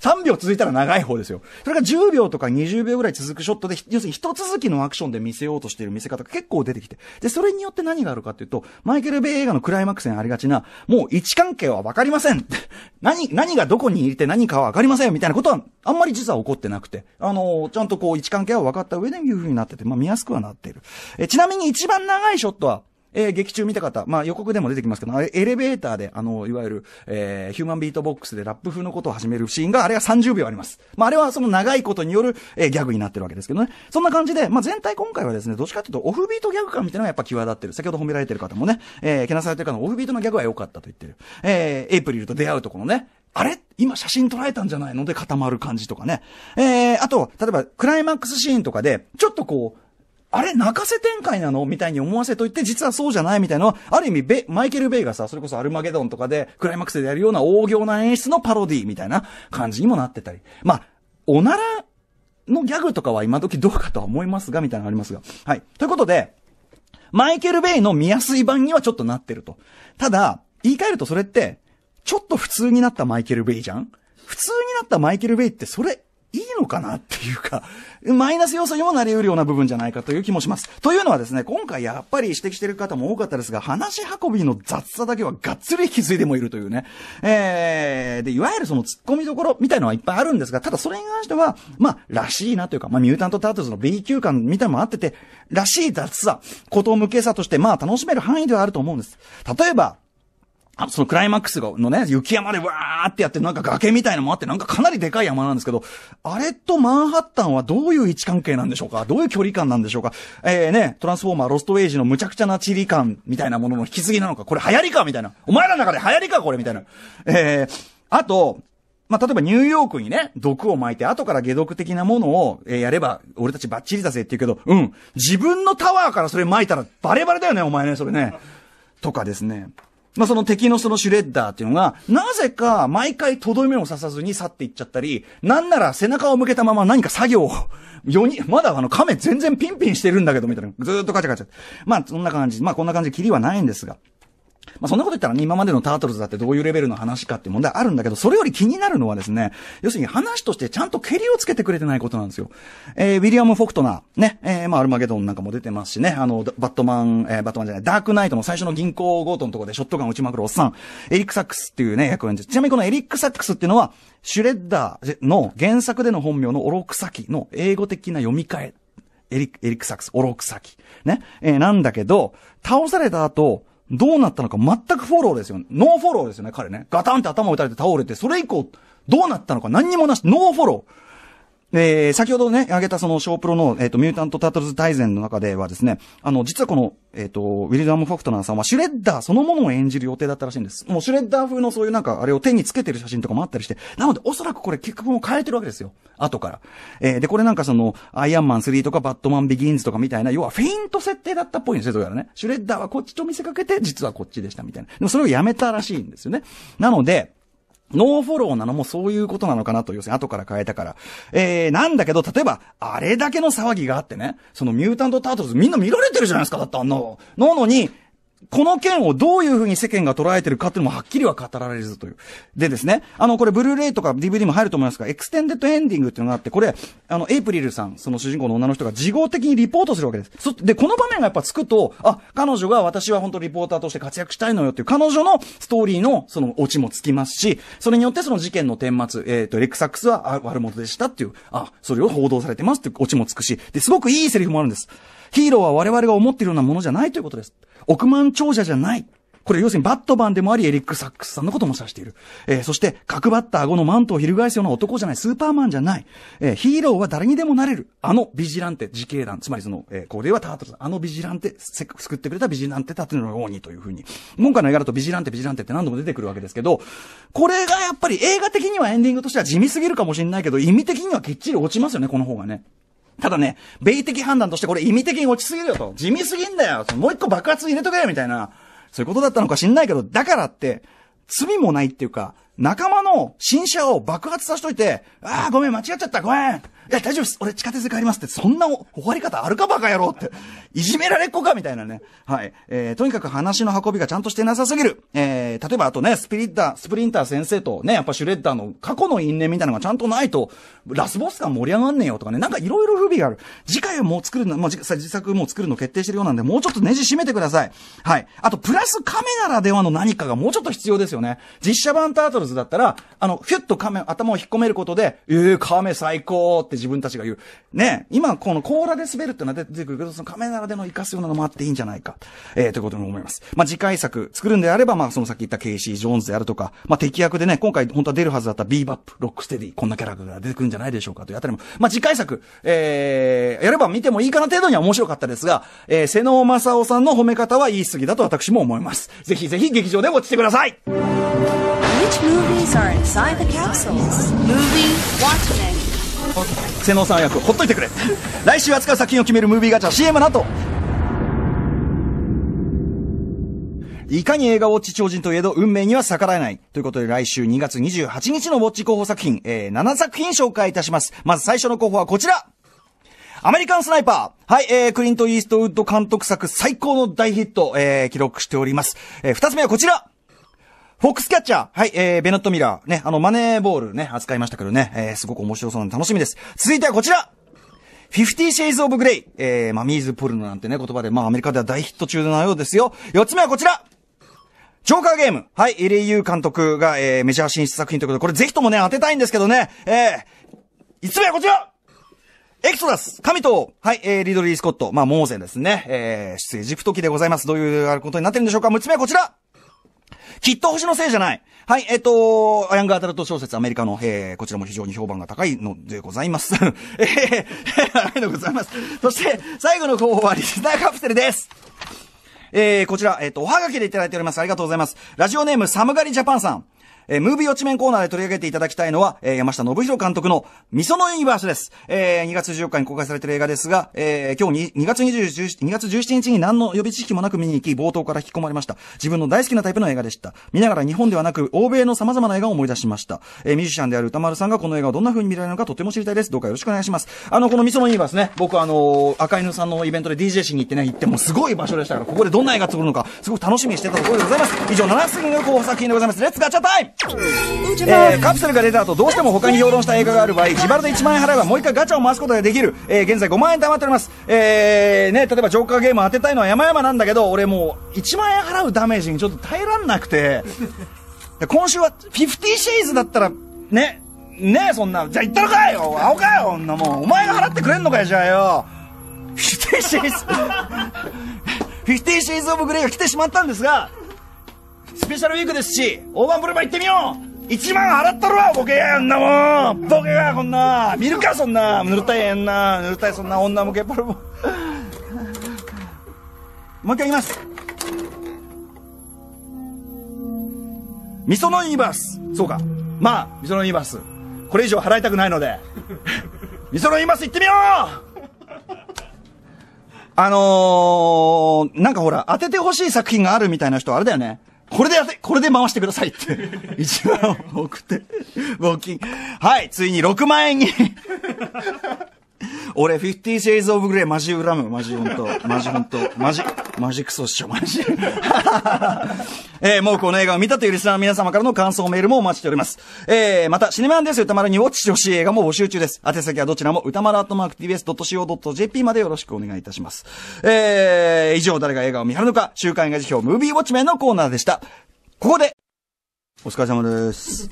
[SPEAKER 1] 3 秒続いたら長い方ですよ。それが10秒とか20秒ぐらい続くショットで、要するに一続きのアクションで見せようとしている見せ方が結構出てきて。で、それによって何があるかっていうと、マイケル・ベイ映画のクライマックスにありがちな、もう位置関係はわかりません。何、何がどこにいて何かはわかりませんみたいなことは、あんまり実は起こってなくて。あのー、ちゃんとこう、位置関係は分かった上でいう風になってて、まあ見やすくはなっている。えちなみに一番長いショットは、えー、劇中見た方、まあ予告でも出てきますけど、エレベーターで、あの、いわゆる、えー、ヒューマンビートボックスでラップ風のことを始めるシーンが、あれが30秒あります。まああれはその長いことによる、えー、ギャグになってるわけですけどね。そんな感じで、まあ全体今回はですね、どっちかっていうとオフビートギャグ感みたいなのがやっぱ際立ってる。先ほど褒められてる方もね、えー、けなされてる方のオフビートのギャグは良かったと言ってる。えー、エイプリルと出会うとこのね、あれ今写真撮られたんじゃないので固まる感じとかね。えー、あと、例えば、クライマックスシーンとかで、ちょっとこう、あれ、泣かせ展開なのみたいに思わせといて、実はそうじゃないみたいなのは、ある意味ベ、マイケル・ベイがさ、それこそアルマゲドンとかで、クライマックスでやるような大行な演出のパロディみたいな感じにもなってたり。まあ、おならのギャグとかは今時どうかとは思いますが、みたいなのありますが。はい。ということで、マイケル・ベイの見やすい版にはちょっとなってると。ただ、言い換えるとそれって、ちょっと普通になったマイケル・ベイじゃん普通になったマイケル・ベイってそれいいのかなっていうか、マイナス要素にもなり得るような部分じゃないかという気もします。というのはですね、今回やっぱり指摘している方も多かったですが、話運びの雑さだけはがっつり引き継いでもいるというね。えー、で、いわゆるその突っ込みどころみたいのはいっぱいあるんですが、ただそれに関しては、まあ、らしいなというか、まあ、ミュータント・タートルズの B 級感みたいのもあってて、らしい雑さ、こと向けさとして、まあ、楽しめる範囲ではあると思うんです。例えば、あの、そのクライマックスのね、雪山でわーってやってなんか崖みたいなのもあって、なんかかなりでかい山なんですけど、あれとマンハッタンはどういう位置関係なんでしょうかどういう距離感なんでしょうかえー、ね、トランスフォーマー、ロストウェイジの無茶苦茶な地理感みたいなものの引き継ぎなのかこれ流行りかみたいな。お前らの中で流行りかこれみたいな。えー、あと、まあ、例えばニューヨークにね、毒を巻いて、後から解毒的なものを、えー、やれば、俺たちバッチリだぜって言うけど、うん。自分のタワーからそれ巻いたら、バレバレだよね、お前ね、それね。とかですね。まあ、その敵のそのシュレッダーっていうのが、なぜか毎回とどめを刺さずに去っていっちゃったり、なんなら背中を向けたまま何か作業を、4人、まだあの亀全然ピンピンしてるんだけど、みたいな。ずーっとカチャカチャ。まあ、そんな感じ。まあ、こんな感じ、でキリはないんですが。まあ、そんなこと言ったらね、今までのタートルズだってどういうレベルの話かって問題あるんだけど、それより気になるのはですね、要するに話としてちゃんと蹴りをつけてくれてないことなんですよ。えー、ウィリアム・フォクトナー、ね、えー、まあ、アルマゲドンなんかも出てますしね、あの、バットマン、えー、バットマンじゃない、ダークナイトの最初の銀行強盗のところでショットガン撃ちまくるおっさん、エリック・サックスっていうね、役を演じちなみにこのエリック・サックスっていうのは、シュレッダーの原作での本名のオロクサキの英語的な読み替え。エリック、エリックサックス、オロクサキ。ね。えー、なんだけど、倒された後、どうなったのか全くフォローですよ。ノーフォローですよね、彼ね。ガタンって頭を打たれて倒れて、それ以降、どうなったのか何にもなし、ノーフォロー。えー、先ほどね、挙げたその小プロの、えっ、ー、と、ミュータント・タートルズ大全の中ではですね、あの、実はこの、えっ、ー、と、ウィリアム・ファクトナーさんはシュレッダーそのものを演じる予定だったらしいんです。もうシュレッダー風のそういうなんか、あれを手につけてる写真とかもあったりして、なのでおそらくこれ結局も変えてるわけですよ。後から。えー、で、これなんかその、アイアンマン3とかバットマン・ビギンズとかみたいな、要はフェイント設定だったっぽいんですよ、どうやらね。シュレッダーはこっちと見せかけて、実はこっちでしたみたいな。でもそれをやめたらしいんですよね。なので、ノーフォローなのもそういうことなのかなと、要するに後から変えたから。えー、なんだけど、例えば、あれだけの騒ぎがあってね、そのミュータントタートルズみんな見られてるじゃないですか、だってあんなの。なのに、この件をどういうふうに世間が捉えてるかっていうのもはっきりは語られずという。でですね、あの、これ、ブルーレイとか DVD も入ると思いますが、エクステンデッドエンディングっていうのがあって、これ、あの、エイプリルさん、その主人公の女の人が自業的にリポートするわけです。そで、この場面がやっぱつくと、あ、彼女が私は本当リポーターとして活躍したいのよっていう、彼女のストーリーのそのオチもつきますし、それによってその事件の顛末、えっ、ー、と、レクサックスは悪者でしたっていう、あ、それを報道されてますっていうオチもつくし、で、すごくいいセリフもあるんです。ヒーローは我々が思っているようなものじゃないということです。億万長者じゃない。これ要するにバットマンでもありエリック・サックスさんのことも指している。えー、そして、角バッター後のマントを翻すような男じゃない、スーパーマンじゃない。えー、ヒーローは誰にでもなれる。あのビジランテ、自警団。つまりその、えー、これはタートルズ。あのビジランテ、救ってくれたビジランテタたルのようにというふうに。今回の映画だとビジランテ、ビジランテって何度も出てくるわけですけど、これがやっぱり映画的にはエンディングとしては地味すぎるかもしれないけど、意味的にはきっちり落ちますよね、この方がね。ただね、米的判断としてこれ意味的に落ちすぎるよと。地味すぎんだよ。もう一個爆発入れとけよみたいな。そういうことだったのか知んないけど、だからって、罪もないっていうか、仲間の新車を爆発させといて、ああ、ごめん、間違っちゃった、ごめんいや、大丈夫です。俺地下鉄で帰りますって、そんな終わり方あるかバカ野郎って。いじめられっ子かみたいなね。はい。えー、とにかく話の運びがちゃんとしてなさすぎる。えー、例えばあとね、スピリッター、スプリンター先生とね、やっぱシュレッダーの過去の因縁みたいなのがちゃんとないと、ラスボス感盛り上がんねえよとかね、なんかいろいろ不備がある。次回もう作るの、まあ、自作もう作るの決定してるようなんで、もうちょっとネジ締めてください。はい。あと、プラスカメならではの何かがもうちょっと必要ですよね。実写版タートルズだったら、あの、フュッとカメ、頭を引っ込めることで、えー、カメ最高って自分たちが言う。ね、今この甲羅で滑るってのは出てくるけど、そのカメラでの活かすようなのもあっていいんじゃないか。えー、ということに思います。まあ、次回作作るんであれば、まあ、そのさっき言ったケイシー・ジョーンズであるとか、まあ、敵役でね、今回本当は出るはずだったビーバップ、ロックステディ、こんなキャラクターが出てくるんじゃないでしょうかというあたりも、まあ、次回作、えー、やれば見てもいいかな程度には面白かったですが、えー、瀬野正夫さんの褒め方は言い過ぎだと私も思います。ぜひぜひ劇場で落ちてください Which movies are inside the capsules? Movie Watchmen. 瀬能さん役ほっといてくれ来週扱う作品を決めるムービーガチャ CM なと。いかに映画ウォッチ超人といえど運命には逆らえない。ということで来週2月28日のウォッチ候補作品、えー、7作品紹介いたします。まず最初の候補はこちらアメリカンスナイパーはい、えー、クリント・イーストウッド監督作最高の大ヒット、えー、記録しております。えー、二つ目はこちらフォックスキャッチャーはい、えー、ベネット・ミラー。ね、あの、マネーボールね、扱いましたけどね、えー、すごく面白そうなんで楽しみです。続いてはこちらフィフティーシェイズ・オブ・グレイ。えー、まあ、ミーズ・ポルノなんてね、言葉で、まあ、アメリカでは大ヒット中なようですよ。四つ目はこちらジョーカーゲーム。はい、エイユー監督が、えー、メジャー進出作品ということで、これぜひともね、当てたいんですけどね、えー、五つ目はこちらエクソダス神とはい、えー、リドリー・スコット。まあ、モーゼですね。えー、出エジプト記でございます。どういうことになってるんでしょうか六つ目はこちらきっと星のせいじゃない。はい、えっ、とアヤングアダルト小説、アメリカの、えー、こちらも非常に評判が高いのでございます。えー、ありがとうございます。そして、最後の候補はリスナーカプセルです。えー、こちら、えっ、と、おはがきでいただいております。ありがとうございます。ラジオネーム、サムガリジャパンさん。えー、ムービー落ち面コーナーで取り上げていただきたいのは、えー、山下信弘監督の、味噌のユニバースです。えー、2月14日に公開されている映画ですが、えー、今日に、2月2月7日に何の予備知識もなく見に行き、冒頭から引き込まれました。自分の大好きなタイプの映画でした。見ながら日本ではなく、欧米の様々な映画を思い出しました。えー、ミュージシャンである歌丸さんがこの映画をどんな風に見られるのかとても知りたいです。どうかよろしくお願いします。あの、この味噌のユニバースね、僕あのー、赤犬さんのイベントで DJ しに行ってね、行ってもすごい場所でしたから、ここでどんな映画作るのか、すごく楽しみにしてたところでございます。以上、7月の候補作品でございます。レッツガチャタイムえー、カプセルが出た後どうしても他に評論した映画がある場合自腹で1万円払えばもう1回ガチャを回すことができる、えー、現在5万円貯まっております、えーね、例えばジョーカーゲーム当てたいのは山々なんだけど俺もう1万円払うダメージにちょっと耐えらんなくて今週は50シェーズだったらねねえそんなじゃあ行ったのかよ青かよ女もうお前が払ってくれんのかよじゃあよ50シェーズ50 シェーズオブグレーが来てしまったんですがスペシャルウィークですし大盤振る舞い行ってみよう1万払ったろボケやんなもんボケがこんな見るかそんなぬるたいやんなぬるたいそんな女もけっルボ もう一回言いますみそのユニバースそうかまあみそのユニバースこれ以上払いたくないのでみそ のユニバース行ってみようあのー、なんかほら、当ててほしい作品があるみたいな人、あれだよね。これでやって、これで回してくださいって、一番多くて、募金。はい、ついに6万円に俺、フィフティーシェイズ・オブ・グレー、マジ恨む。マジ本当。マジ本当。マジ、マジクソっしょ、マジ。えー、もうこの映画を見たというリスナーの皆様からの感想メールもお待ちしております。えー、また、シネマンです歌丸にウォッチしてほしい映画も募集中です。宛先はどちらも歌丸アットマーク tbs.co.jp までよろしくお願いいたします。えー、以上、誰が映画を見張るのか、週刊映画辞表、ムービーウォッチメンのコーナーでした。ここで、お疲れ様です。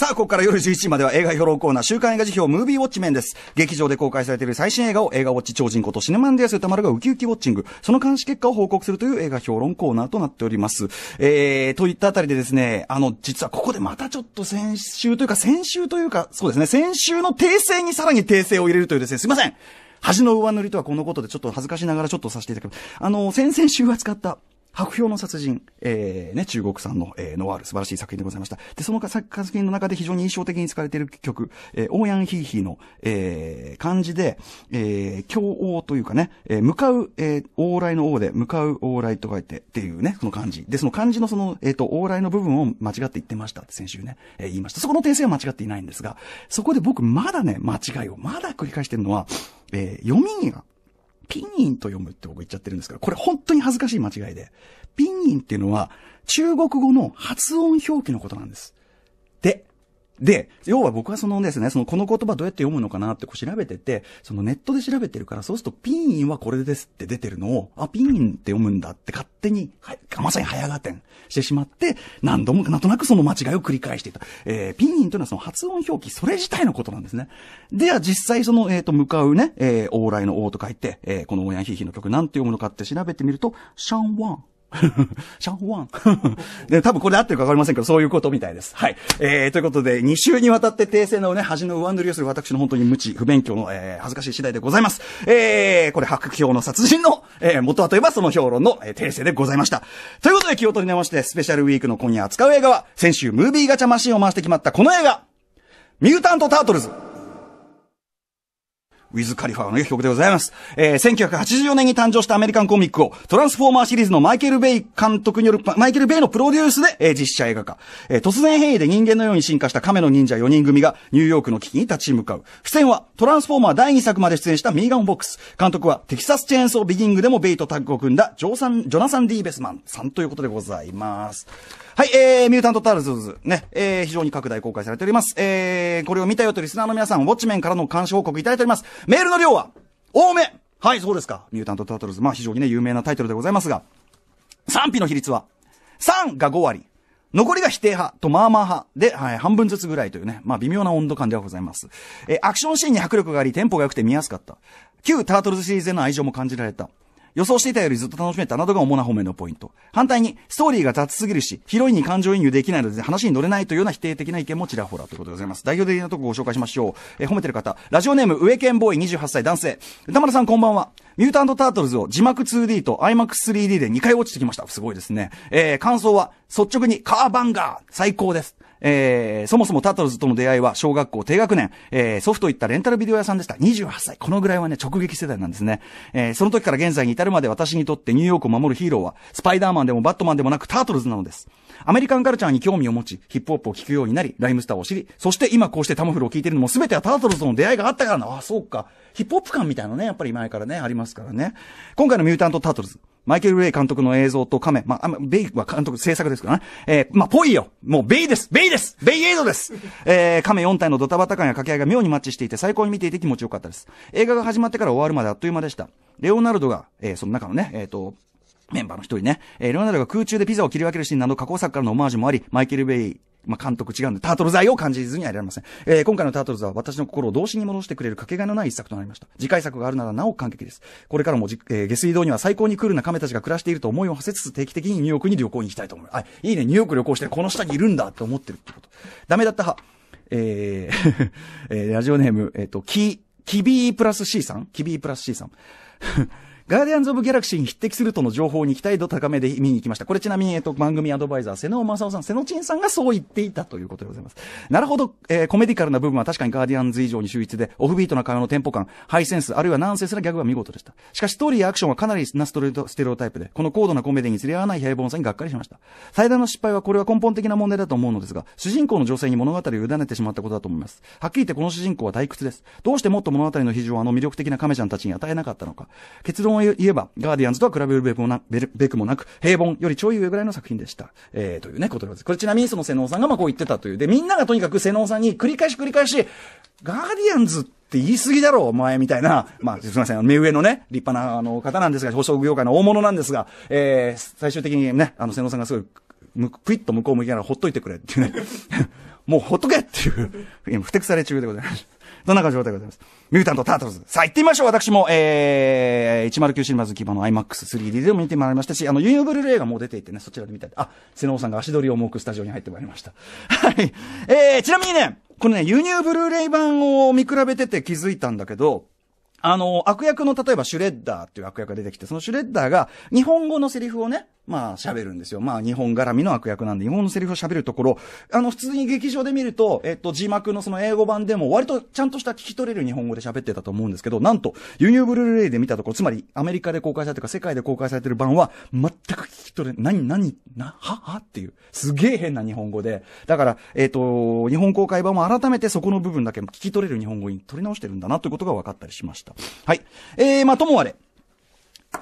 [SPEAKER 1] さあ、ここから夜11時までは映画評論コーナー、週刊映画辞表、ムービーウォッチメンです。劇場で公開されている最新映画を映画ウォッチ超人ことシネマンディアス歌丸がウキウキウォッチング、その監視結果を報告するという映画評論コーナーとなっております。えー、といったあたりでですね、あの、実はここでまたちょっと先週というか、先週というか、そうですね、先週の訂正にさらに訂正を入れるというですね、すいません恥の上塗りとはこのことでちょっと恥ずかしながらちょっとさせていただきます。あの、先々週は使った白氷の殺人、えー、ね、中国産の、えー、ノワール、素晴らしい作品でございました。で、その作品の中で非常に印象的に使われている曲、えー、オーヤンヒーヒーの、えー、漢字で、えー、強王というかね、えー、向かう、えー、往来の王で、向かう往来と書いてっていうね、その漢字。で、その漢字のその、えっ、ー、と、往来の部分を間違って言ってましたって先週ね、えー、言いました。そこの訂正は間違っていないんですが、そこで僕まだね、間違いを、まだ繰り返してるのは、えー、読みがピンインと読むって僕言っちゃってるんですけど、これ本当に恥ずかしい間違いで、ピンインっていうのは中国語の発音表記のことなんです。で、で、要は僕はそのですね、そのこの言葉どうやって読むのかなってこう調べてて、そのネットで調べてるから、そうするとピンはこれですって出てるのを、あ、ピンって読むんだって勝手に、はい、まさに早合点してしまって、何度もなんとなくその間違いを繰り返していた。えー、ピンというのはその発音表記、それ自体のことなんですね。では実際その、えっ、ー、と、向かうね、えー、往来の王と書いて、えー、このオヤンヒーヒーの曲なんて読むのかって調べてみると、シャンワン。シャンワンで多分これで合ってるかわかりませんけど、そういうことみたいです。はい。えー、ということで、2週にわたって訂正のね、恥の上塗りをする私の本当に無知、不勉強の、えー、恥ずかしい次第でございます。えー、これ、白氷の殺人の、えー、元はといえばその評論の、えー、訂正でございました。ということで、気を取り直して、スペシャルウィークの今夜扱う映画は、先週ムービーガチャマシンを回して決まったこの映画、ミュータント・タートルズ。ウィズ・カリファーの曲でございます。えー、1984年に誕生したアメリカンコミックを、トランスフォーマーシリーズのマイケル・ベイ監督による、マイケル・ベイのプロデュースで、えー、実写映画化。えー、突然変異で人間のように進化した亀の忍者4人組が、ニューヨークの危機に立ち向かう。付箋は、トランスフォーマー第2作まで出演したミーガン・ボックス。監督は、テキサス・チェーンソー・ビギングでもベイとタッグを組んだ、ジョージョナサン・ディーベスマンさんということでございます。はい、えー、ミュータントタールズ、ね、えー、非常に拡大公開されております。えー、これを見たよとリスナーの皆さん、ウォッチメンからの監視報告いただいております。メールの量は、多めはい、そうですか。ミュータントタートルズ、まあ非常にね、有名なタイトルでございますが、賛否の比率は、3が5割、残りが否定派とまあまあ派で、はい、半分ずつぐらいというね、まあ微妙な温度感ではございます。えー、アクションシーンに迫力があり、テンポが良くて見やすかった。旧タートルズシリーズへの愛情も感じられた。予想していたよりずっと楽しめたなどが主な方面のポイント。反対に、ストーリーが雑すぎるし、ヒロインに感情移入できないので話に乗れないというような否定的な意見もちらほらということでございます。代表的なとこご紹介しましょう。えー、褒めてる方、ラジオネーム、上健ボーイ28歳男性。歌丸さんこんばんは。ミュータント・タートルズを字幕 2D と i m a c 3 d で2回落ちてきました。すごいですね。えー、感想は、率直にカーバンガー最高です。えー、そもそもタートルズとの出会いは小学校低学年、えー、祖父といったレンタルビデオ屋さんでした。28歳。このぐらいはね、直撃世代なんですね。えー、その時から現在に至るまで私にとってニューヨークを守るヒーローは、スパイダーマンでもバットマンでもなくタートルズなのです。アメリカンカルチャーに興味を持ち、ヒップホップを聴くようになり、ライムスターを知り、そして今こうしてタムフルを聴いてるのも全てはタートルズとの出会いがあったからな。あそうか。ヒップホップ感みたいなね、やっぱり前からね、ありますからね。今回のミュータントタートルズ。マイケル・ェイ監督の映像とカメ、まあ、ベイは監督制作ですからね。えー、まあ、ぽいよもうベイですベイですベイエイドですえー、カメ4体のドタバタ感や掛け合いが妙にマッチしていて最高に見ていて気持ちよかったです。映画が始まってから終わるまであっという間でした。レオナルドが、えー、その中のね、えっ、ー、と、メンバーの一人ね、えー、レオナルドが空中でピザを切り分けるシーンなど加工作からのオマージュもあり、マイケル・ベイまあ、監督違うんで、タートル剤を感じずにはいられません。えー、今回のタートルズは私の心を動詞に戻してくれるかけがえのない一作となりました。次回作があるならなお感激です。これからもえー、下水道には最高にクールな亀たちが暮らしていると思いを馳せつつ定期的にニューヨークに旅行に行きたいと思います。あ、いいね、ニューヨーク旅行してこの下にいるんだって思ってるってこと。ダメだった派。えー、えー、ラジオネーム、えっ、ー、と、キ、キビープラス C さんキビープラス C さん。ガーディアンズ・オブ・ギャラクシーに匹敵するとの情報に期待度高めで見に行きました。これちなみに、えっと、番組アドバイザー、瀬野正夫さん、瀬野陳さんがそう言っていたということでございます。なるほど、えー、コメディカルな部分は確かにガーディアンズ以上に秀逸で、オフビートな会話のテンポ感、ハイセンス、あるいはナンセンスなギャグは見事でした。しかし、ストーリーやアクションはかなりなストレート、ステレオタイプで、この高度なコメディに釣り合わない平凡さにがっかりしました。最大の失敗はこれは根本的な問題だと思うのですが、主人公の女性に物語を委ねてしまったことだと思います。はっきり言ってこの主人公は退屈です。どうしてもっと物語の比重をあの魅力的な亀ちゃんたちに与えなかったのか。結論を言えば、ガーディアンズとは比べるべくもなべくもなく、平凡よりちょい上ぐらいの作品でした。えー、というね、ことです。これちなみにその瀬能さんがまあこう言ってたという。で、みんながとにかく瀬能さんに繰り返し繰り返し、ガーディアンズって言い過ぎだろ、お前みたいな、まあ、すみません、目上のね、立派なあの方なんですが、保証業界の大物なんですが、えー、最終的にね、あの、瀬能さんがすごい、むくいっと向こう向きながらほっといてくれっていうね、もうほっとけっていう、今、ふてくされ中でございます。どんな状態でございます。ミュータント・タートルズ。さあ、行ってみましょう。私も、えー、109シルマズ基盤の IMAX3D でも見てもらいましたし、あの、ユニブルレイがもう出ていてね、そちらで見たい。あ、ノ能さんが足取りを重くスタジオに入ってまいりました。はい。えー、ちなみにね、このね、輸入ブルーレイ版を見比べてて気づいたんだけど、あの、悪役の、例えばシュレッダーっていう悪役が出てきて、そのシュレッダーが、日本語のセリフをね、まあ、喋るんですよ。まあ、日本絡みの悪役なんで、日本のセリフを喋るところ、あの、普通に劇場で見ると、えっと、字幕のその英語版でも、割とちゃんとした聞き取れる日本語で喋ってたと思うんですけど、なんと、輸入ブルーレイで見たところ、つまり、アメリカで公開されてるか、世界で公開されてる版は、全く聞き取れ、何、何、な、ははっていう、すげえ変な日本語で、だから、えっと、日本公開版も改めてそこの部分だけ聞き取れる日本語に取り直してるんだなということが分かったりしました。はい。えー、まあ、ともあれ。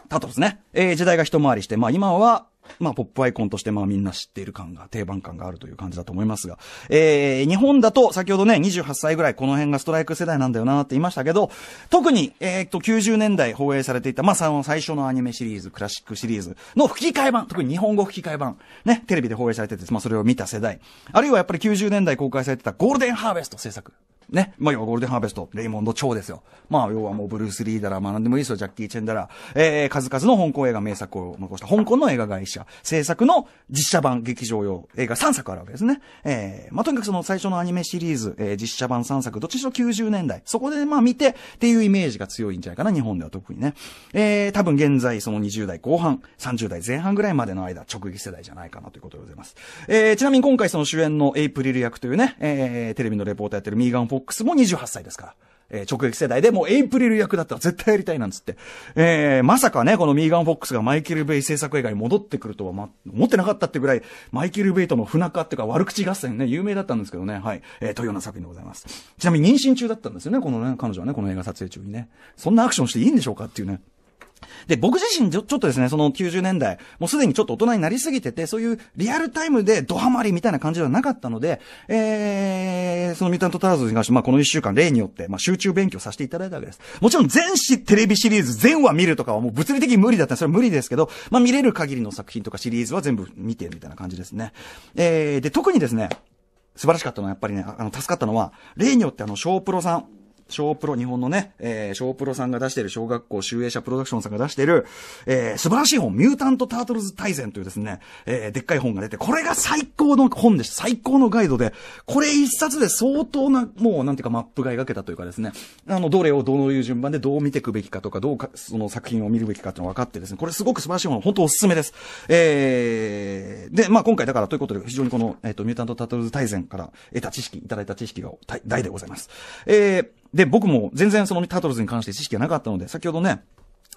[SPEAKER 1] たとですね。えー、時代が一回りして、まあ今は、まあ、ポップアイコンとして、まあ、みんな知っている感が、定番感があるという感じだと思いますが、えー、日本だと、先ほどね、28歳ぐらい、この辺がストライク世代なんだよなって言いましたけど、特に、えー、っと、90年代放映されていた、まあ、その最初のアニメシリーズ、クラシックシリーズの吹き替え版、特に日本語吹き替え版、ね、テレビで放映されてて、まあ、それを見た世代、あるいはやっぱり90年代公開されてたゴールデンハーベスト制作、ね。まあ、要はゴールデンハーベスト、レイモンド・チョウですよ。まあ、要はもうブルース・リーだら、まあ、なんでもいいですよ、ジャッキー・チェンだら、えー、数々の香港映画名作を残した、香港の映画会社、制作の実写版劇場用映画3作あるわけですね。えー、まあ、とにかくその最初のアニメシリーズ、えー、実写版3作、どっちかしろ90年代、そこでまあ見てっていうイメージが強いんじゃないかな、日本では特にね。えー、多分現在その20代後半、30代前半ぐらいまでの間、直撃世代じゃないかなということでございます。えー、ちなみに今回その主演のエイプリル役というね、えー、テレビのレポートやってるミーガン・フォックスも28歳ですから。えー、直撃世代でもうエイプリル役だったら絶対やりたいなんつって。えー、まさかね、このミーガン・フォックスがマイケル・ベイ制作映画に戻ってくるとは、ま、思ってなかったってぐらい、マイケル・ベイとの不仲っていうか悪口合戦ね、有名だったんですけどね、はい。えー、というような作品でございます。ちなみに妊娠中だったんですよね、このね、彼女はね、この映画撮影中にね。そんなアクションしていいんでしょうかっていうね。で、僕自身ちょ、ちょっとですね、その90年代、もうすでにちょっと大人になりすぎてて、そういうリアルタイムでドハマりみたいな感じではなかったので、えー、そのミュータントターズに関して、まあ、この1週間例によって、まあ、集中勉強させていただいたわけです。もちろん全紙テレビシリーズ、全話見るとかはもう物理的に無理だったらそれは無理ですけど、まあ、見れる限りの作品とかシリーズは全部見てるみたいな感じですね。えー、で、特にですね、素晴らしかったのは、やっぱりね、あの、助かったのは、例によってあの、小プロさん、小プロ、日本のね、えー、小プロさんが出している、小学校集英社プロダクションさんが出している、えー、素晴らしい本、ミュータント・タートルズ大全というですね、えー、でっかい本が出て、これが最高の本です。最高のガイドで、これ一冊で相当な、もうなんていうかマップが描けたというかですね、あの、どれをどういう順番でどう見ていくべきかとか、どうか、その作品を見るべきかっていうのが分かってですね、これすごく素晴らしい本、本当おすすめです。えー、で、まあ今回だからということで、非常にこの、えっ、ー、と、ミュータント・タートルズ大全から得た知識、いただいた知識が大でございます。えー、で、僕も全然そのタートルズに関して知識がなかったので、先ほどね、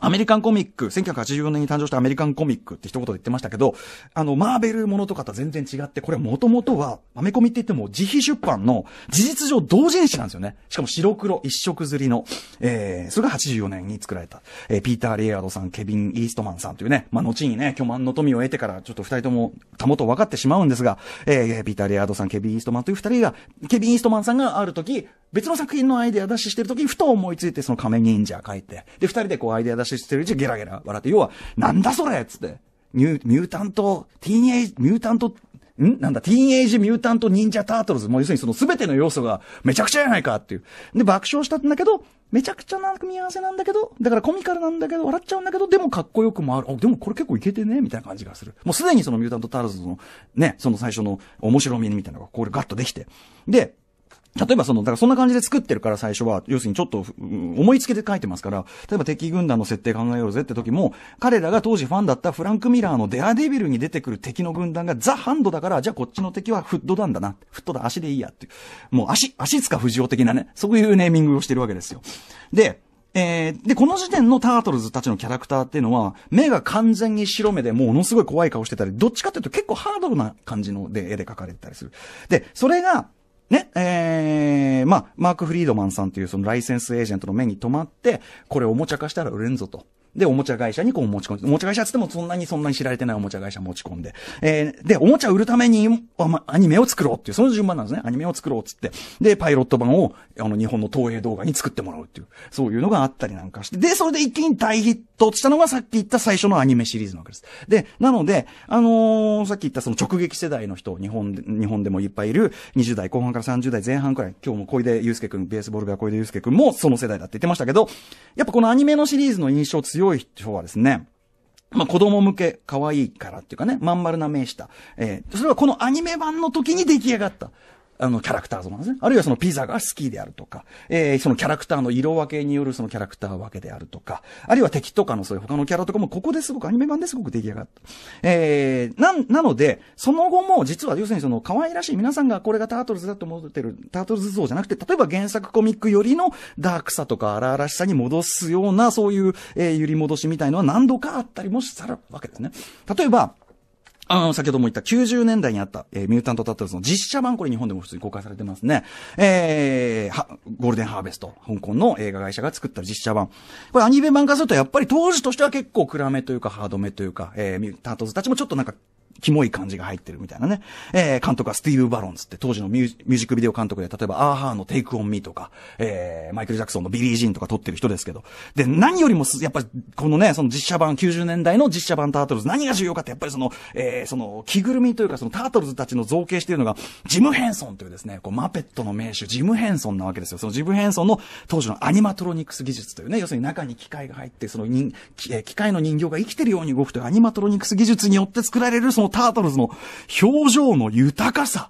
[SPEAKER 1] アメリカンコミック、1984年に誕生したアメリカンコミックって一言で言ってましたけど、あの、マーベルものとかとは全然違って、これもともとは、アメコミって言っても自費出版の事実上同人誌なんですよね。しかも白黒一色刷りの、えー、それが84年に作られた、えー、ピーター・レイアードさん、ケビン・イーストマンさんというね、まあ、後にね、巨万の富を得てから、ちょっと二人とも、たもと分かってしまうんですが、えー、ピーター・レイアードさん、ケビン・イーストマンという二人が、ケビン・イーストマンさんがある時、別の作品のアイデア出ししてる時にふと思いついてその仮面忍者書いて、で、二人でこうアイデア出ししてるうちゲラゲラ笑って、要は、なんだそれっつって、ミュミュータント、ティーンエイジ、ミュータント、んなんだ、ティーンエイジ・ミュータント・忍者・タートルズ。もう要するにその全ての要素がめちゃくちゃやないかっていう。で、爆笑したんだけど、めちゃくちゃな組み合わせなんだけど、だからコミカルなんだけど、笑っちゃうんだけど、でもかっこよくもある。あ、でもこれ結構いけてねみたいな感じがする。もうすでにそのミュータント・タートルズのね、その最初の面白みみたいなのがこれガッとできて。で、例えばその、だからそんな感じで作ってるから最初は、要するにちょっと、思いつけて書いてますから、例えば敵軍団の設定考えようぜって時も、彼らが当時ファンだったフランク・ミラーのデアデビルに出てくる敵の軍団がザ・ハンドだから、じゃあこっちの敵はフッドなンだな。フットだ、足でいいやっていう。もう足、足つか不二雄的なね、そういうネーミングをしてるわけですよ。で、えー、で、この時点のタートルズたちのキャラクターっていうのは、目が完全に白目でもうものすごい怖い顔してたり、どっちかっていうと結構ハードな感じので絵で描かれてたりする。で、それが、ね、えー、まあ、マーク・フリードマンさんというそのライセンスエージェントの目に留まって、これおもちゃ化したら売れんぞと。で、おもちゃ会社にこう持ち込んで、おもちゃ会社つってもそんなにそんなに知られてないおもちゃ会社持ち込んで、えー、で、おもちゃ売るために、ま、アニメを作ろうっていう、その順番なんですね。アニメを作ろうっつって。で、パイロット版を、あの、日本の東映動画に作ってもらうっていう、そういうのがあったりなんかして、で、それで一気に大ヒットしたのがさっき言った最初のアニメシリーズなわけです。で、なので、あのー、さっき言ったその直撃世代の人、日本日本でもいっぱいいる、20代後半から30代前半くらい、今日も小出祐介くん、ベースボールが小出祐介くんもその世代だって言ってましたけど、やっぱこのアニメのシリーズの印象強強い人はですね、まあ、子供向け、可愛いからっていうかね、まん丸な目した。えー、それはこのアニメ版の時に出来上がった。あの、キャラクター像なんですね。あるいはそのピザが好きであるとか、えー、そのキャラクターの色分けによるそのキャラクター分けであるとか、あるいは敵とかのそういう他のキャラとかもここですごくアニメ版ですごく出来上がった。えー、な、なので、その後も実は要するにその可愛らしい皆さんがこれがタートルズだと思ってる、タートルズ像じゃなくて、例えば原作コミックよりのダークさとか荒々しさに戻すような、そういう、えー、揺り戻しみたいのは何度かあったりもしたわけですね。例えば、あの、先ほども言った90年代にあった、えー、ミュータント・タットルズの実写版、これ日本でも普通に公開されてますね。えー、は、ゴールデン・ハーベスト、香港の映画会社が作った実写版。これアニメ版化するとやっぱり当時としては結構暗めというかハードめというか、えー、ミュータントズたちもちょっとなんかキモい感じが入ってるみたいなね。えー、監督はスティーブ・バロンズって当時のミュージックビデオ監督で、例えばアーハーのテイク・オン・ミーとか、えー、マイケル・ジャクソンのビリー・ジーンとか撮ってる人ですけど。で、何よりも、やっぱり、このね、その実写版、90年代の実写版タートルズ、何が重要かって、やっぱりその、えー、その、着ぐるみというか、そのタートルズたちの造形しているのが、ジム・ヘンソンというですね、こう、マペットの名手、ジム・ヘンソンなわけですよ。そのジム・ヘンソンの当時のアニマトロニクス技術というね、要するに中に機械が入って、その人、機械の人形が生きてるように動くというアニマトロニクス技術によって作られる、そのタートルズの表情の豊かさ。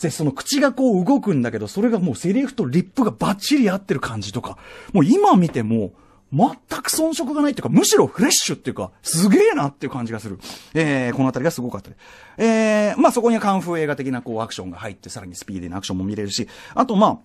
[SPEAKER 1] で、その口がこう動くんだけど、それがもうセリフとリップがバッチリ合ってる感じとか、もう今見ても、全く遜色がないっていうか、むしろフレッシュっていうか、すげえなっていう感じがする。えー、このあたりがすごかったです。えー、まあそこにはカンフー映画的なこうアクションが入って、さらにスピーディーなアクションも見れるし、あとまあ、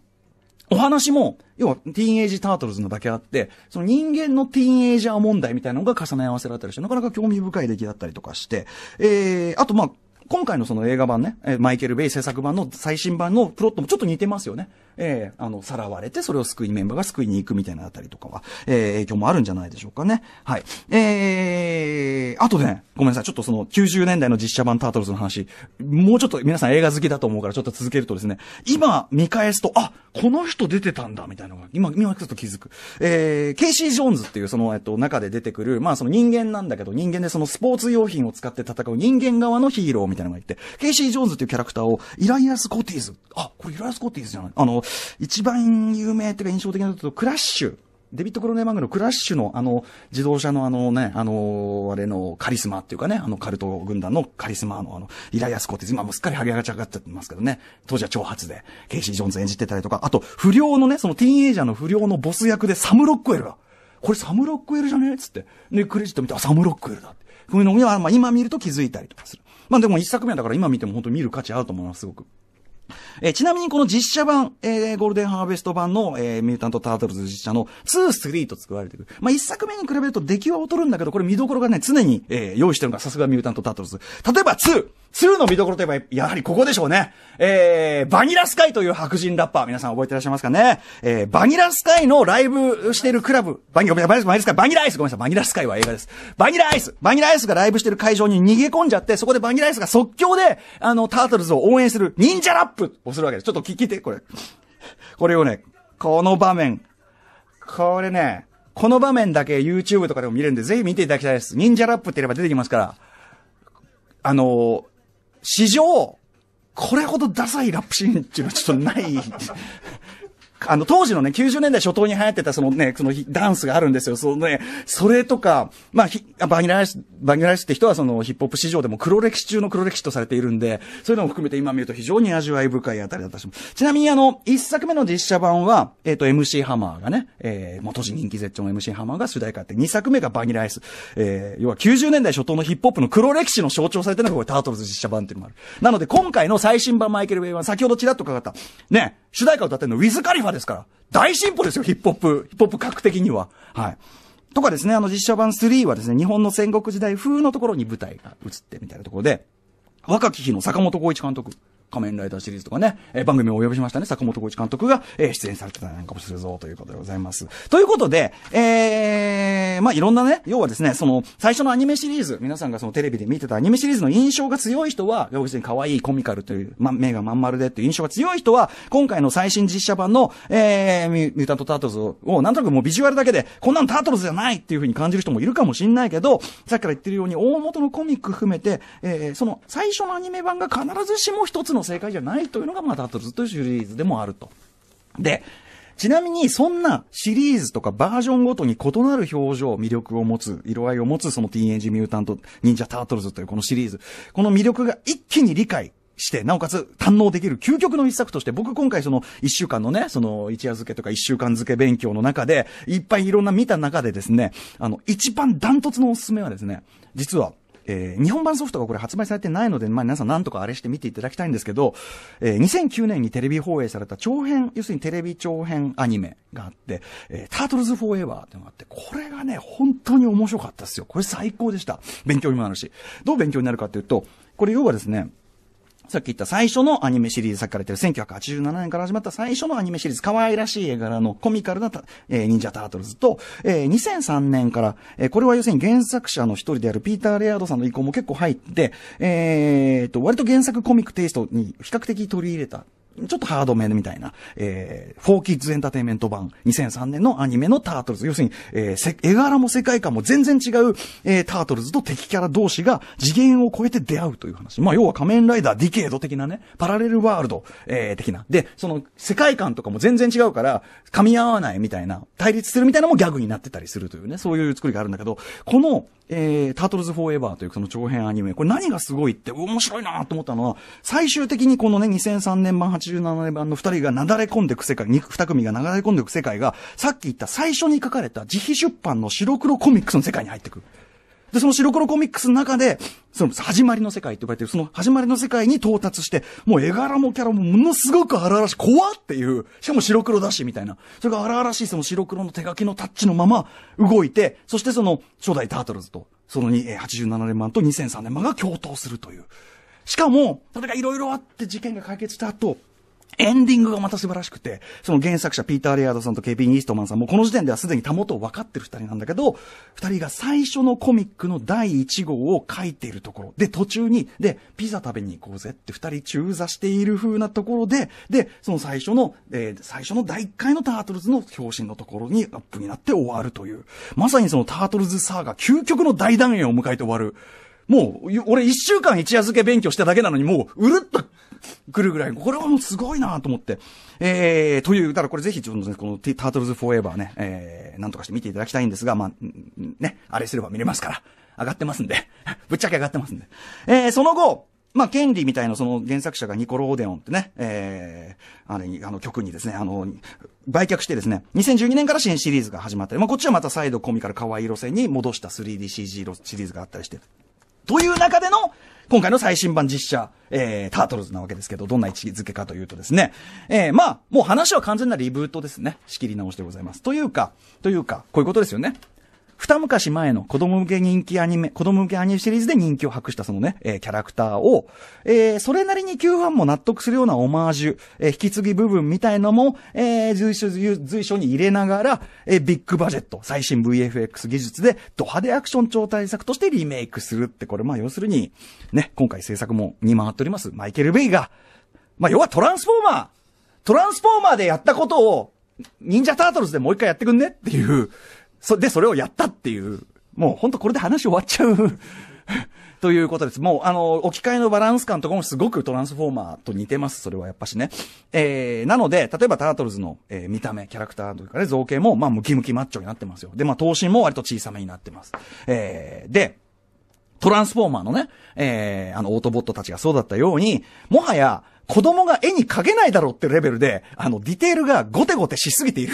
[SPEAKER 1] お話も、要は、ティーンエイジ・タートルズのだけあって、その人間のティーンエイジャー問題みたいなのが重ね合わせられたりして、なかなか興味深い出来だったりとかして、えー、あとまあ、今回のその映画版ね、マイケル・ベイ制作版の最新版のプロットもちょっと似てますよね。えー、あの、さらわれて、それを救い、メンバーが救いに行くみたいなあたりとかは、えー、影響もあるんじゃないでしょうかね。はい。えー、あとね、ごめんなさい。ちょっとその、90年代の実写版タートルズの話、もうちょっと皆さん映画好きだと思うから、ちょっと続けるとですね、今、見返すと、あ、この人出てたんだ、みたいなのが、今、今ちょっと気づく。えー、ケイシー・ジョーンズっていう、その、えっと、中で出てくる、まあ、その人間なんだけど、人間でそのスポーツ用品を使って戦う人間側のヒーローみたいなのがいて、ケイシー・ジョーンズっていうキャラクターを、イライアス・コティーズ。あ、これイライアス・コティーズじゃないあの、一番有名というか印象的なと、クラッシュ。デビット・クロネマングのクラッシュのあの、自動車のあのね、あの、あれのカリスマっていうかね、あのカルト軍団のカリスマのあの、イライアスコって今もすっかりハゲがちゃがっちゃってますけどね、当時は挑発で、ケイシー・ジョーンズ演じてたりとか、あと、不良のね、そのティーンエイジャーの不良のボス役でサム・ロックウェルが、これサム・ロックウェルじゃねえつって、で、クレジット見て、あ、サム・ロックウェルだって。こういうのには、まあ今見ると気づいたりとかする。まあでも一作目はだから今見ても本当に見る価値あると思います、すごく。えー、ちなみにこの実写版、えー、ゴールデンハーベスト版の、えー、ミュータント・タートルズ実写の2、3と作られてくる。まあ、1作目に比べると出来は劣るんだけど、これ見どころがね、常に、えー、用意してるのがさすがミュータント・タートルズ。例えば2、2の見どころといえば、やはりここでしょうね。えー、バニラスカイという白人ラッパー、皆さん覚えてらっしゃいますかね。えー、バニラスカイのライブしてるクラブ、バニラ、バニバニラスカイ、バニラアイス、ごめんなさい、バニラスカイは映画です。バニラアイス、バニラアイスがライブしてる会場に逃げ込んじゃって、そこでバニラアイスが即興で、あの、タートルズを応援する、忍者ラップをするわけです。ちょっと聞いて、これ。これをね、この場面。これね、この場面だけ YouTube とかでも見れるんで、ぜひ見ていただきたいです。忍者ラップって言えば出てきますから。あのー、史上、これほどダサいラップシーンっていうのはちょっとないあの、当時のね、90年代初頭に流行ってたそのね、そのダンスがあるんですよ。そのね、それとか、まあ、ひバニラアイス、バニラアイスって人はそのヒップホップ市場でも黒歴史中の黒歴史とされているんで、そういうのも含めて今見ると非常に味わい深いあたりだったし、ちなみにあの、一作目の実写版は、えっ、ー、と、MC ハマーがね、えー、もう当時人気絶頂の MC ハマーが主題歌って、二作目がバニラアイス、えー、要は90年代初頭のヒップホップの黒歴史の象徴されてるのがこれタートルズ実写版っていうのもある。なので今回の最新版マイケル・ウェイは先ほどちらっとかかった、ね、主題歌を歌ってるのウィズ・カリファですから。大進歩ですよ、ヒップホップ。ヒップホップ格的には。はい。とかですね、あの実写版3はですね、日本の戦国時代風のところに舞台が映ってみたいなところで、若き日の坂本光一監督。仮面ライダーシリーズとかね、えー、番組をお呼びしましたね、坂本浩一監督が、えー、出演されてたりなんかもするぞ、ということでございます。ということで、えー、まあ、いろんなね、要はですね、その、最初のアニメシリーズ、皆さんがそのテレビで見てたアニメシリーズの印象が強い人は、要するに可愛いコミカルという、ま、目がまん丸でっていう印象が強い人は、今回の最新実写版の、えー、ミュータントタートルズを、なんとなくもうビジュアルだけで、こんなのタートルズじゃないっていうふうに感じる人もいるかもしんないけど、さっきから言ってるように、大元のコミック含めて、えー、その、最初のアニメ版が必ずしも一つのの正解じゃないというのが、まあ、タトルズというシリーズでもあると。で、ちなみに、そんなシリーズとかバージョンごとに異なる表情、魅力を持つ、色合いを持つ、そのティーンエイジ・ミュータント・忍者・タートルズというこのシリーズ。この魅力が一気に理解、して、なおかつ堪能できる究極の一作として、僕今回その一週間のね、その一夜漬けとか一週間漬け勉強の中で、いっぱいいろんな見た中でですね、あの、一番ダントツのおすすめはですね、実は、えー、日本版ソフトがこれ発売されてないので、まあ、皆さん何とかあれして見ていただきたいんですけど、えー、2009年にテレビ放映された長編、要するにテレビ長編アニメがあって、えー、タートルズフォーエバーっていうのがあって、これがね、本当に面白かったですよ。これ最高でした。勉強にもなるし。どう勉強になるかっていうと、これ要はですね、さっき言った最初のアニメシリーズ、さっきから言ってる1987年から始まった最初のアニメシリーズ、可愛らしい絵柄のコミカルな、えー、忍者タートルズと、えー、2003年から、えー、これは要するに原作者の一人であるピーター・レアードさんの意向も結構入って、えー、と、割と原作コミックテイストに比較的取り入れたちょっとハードめみたいな、えー、フォーキッズエンターテイメント版、2003年のアニメのタートルズ。要するに、えー、絵柄も世界観も全然違う、えー、タートルズと敵キャラ同士が次元を超えて出会うという話。まあ、要は仮面ライダーディケード的なね、パラレルワールド、えー、的な。で、その、世界観とかも全然違うから、噛み合わないみたいな、対立するみたいなのもギャグになってたりするというね、そういう作りがあるんだけど、この、えー、タートルズフォーエバーというその長編アニメ、これ何がすごいって面白いなと思ったのは、最終的にこのね、2003年版8 7版の二人がなだれ込んでいく世界、二組がなだれ込んでいく世界が、さっき言った最初に書かれた自費出版の白黒コミックスの世界に入ってくる。で、その白黒コミックスの中で、その始まりの世界って呼ばれてる、その始まりの世界に到達して、もう絵柄もキャラもものすごく荒々しい、怖っていう、しかも白黒だし、みたいな。それが荒々しいその白黒の手書きのタッチのまま動いて、そしてその初代タートルズと、その87年版と2003年版が共闘するという。しかも、例えばいろいろあって事件が解決した後、エンディングがまた素晴らしくて、その原作者ピーター・レアードさんとケビン・イーストマンさんもこの時点ではすでにたもとを分かってる二人なんだけど、二人が最初のコミックの第一号を書いているところ、で途中に、で、ピザ食べに行こうぜって二人中座している風なところで、で、その最初の、えー、最初の第一回のタートルズの表紙のところにアップになって終わるという、まさにそのタートルズサーが究極の大団円を迎えて終わる。もう、俺一週間一夜漬け勉強しただけなのに、もう、うるっとくるぐらい、これはもうすごいなと思って。えー、という、だからこれぜひ、ちょっとね、このタートルズフォーエバーね、えー、なんとかして見ていただきたいんですが、まあ、ね、あれすれば見れますから。上がってますんで。ぶっちゃけ上がってますんで。えー、その後、まあ、ケンリーみたいなその原作者がニコロ・オデオンってね、えー、あれに、あの曲にですね、あの、売却してですね、2012年から新シリーズが始まったり、まあ、こっちはまた再度コミカル可愛い路線に戻した 3DCG シリーズがあったりして、という中での、今回の最新版実写、えー、タートルズなわけですけど、どんな位置づけかというとですね、えー、まあ、もう話は完全なリブートですね。仕切り直しでございます。というか、というか、こういうことですよね。二昔前の子供向け人気アニメ、子供向けアニメシリーズで人気を博したそのね、えー、キャラクターを、えー、それなりに旧ファンも納得するようなオマージュ、えー、引き継ぎ部分みたいのも、えー、随所、随所に入れながら、えー、ビッグバジェット、最新 VFX 技術でド派手アクション超大作としてリメイクするって、これまあ要するに、ね、今回制作もに回っております、マイケル・ベイが、まあ要はトランスフォーマートランスフォーマーでやったことを、忍者タートルズでもう一回やってくんねっていう、そ、で、それをやったっていう。もう本当これで話終わっちゃう ということです。もう、あの、置き換えのバランス感とかもすごくトランスフォーマーと似てます。それはやっぱしね。えー、なので、例えばタートルズの、えー、見た目、キャラクターというかね、造形も、まあ、ムキムキマッチョになってますよ。で、まあ、頭身も割と小さめになってます。えー、で、トランスフォーマーのね、えー、あの、オートボットたちがそうだったように、もはや、子供が絵に描けないだろうってレベルで、あの、ディテールがゴテゴテしすぎている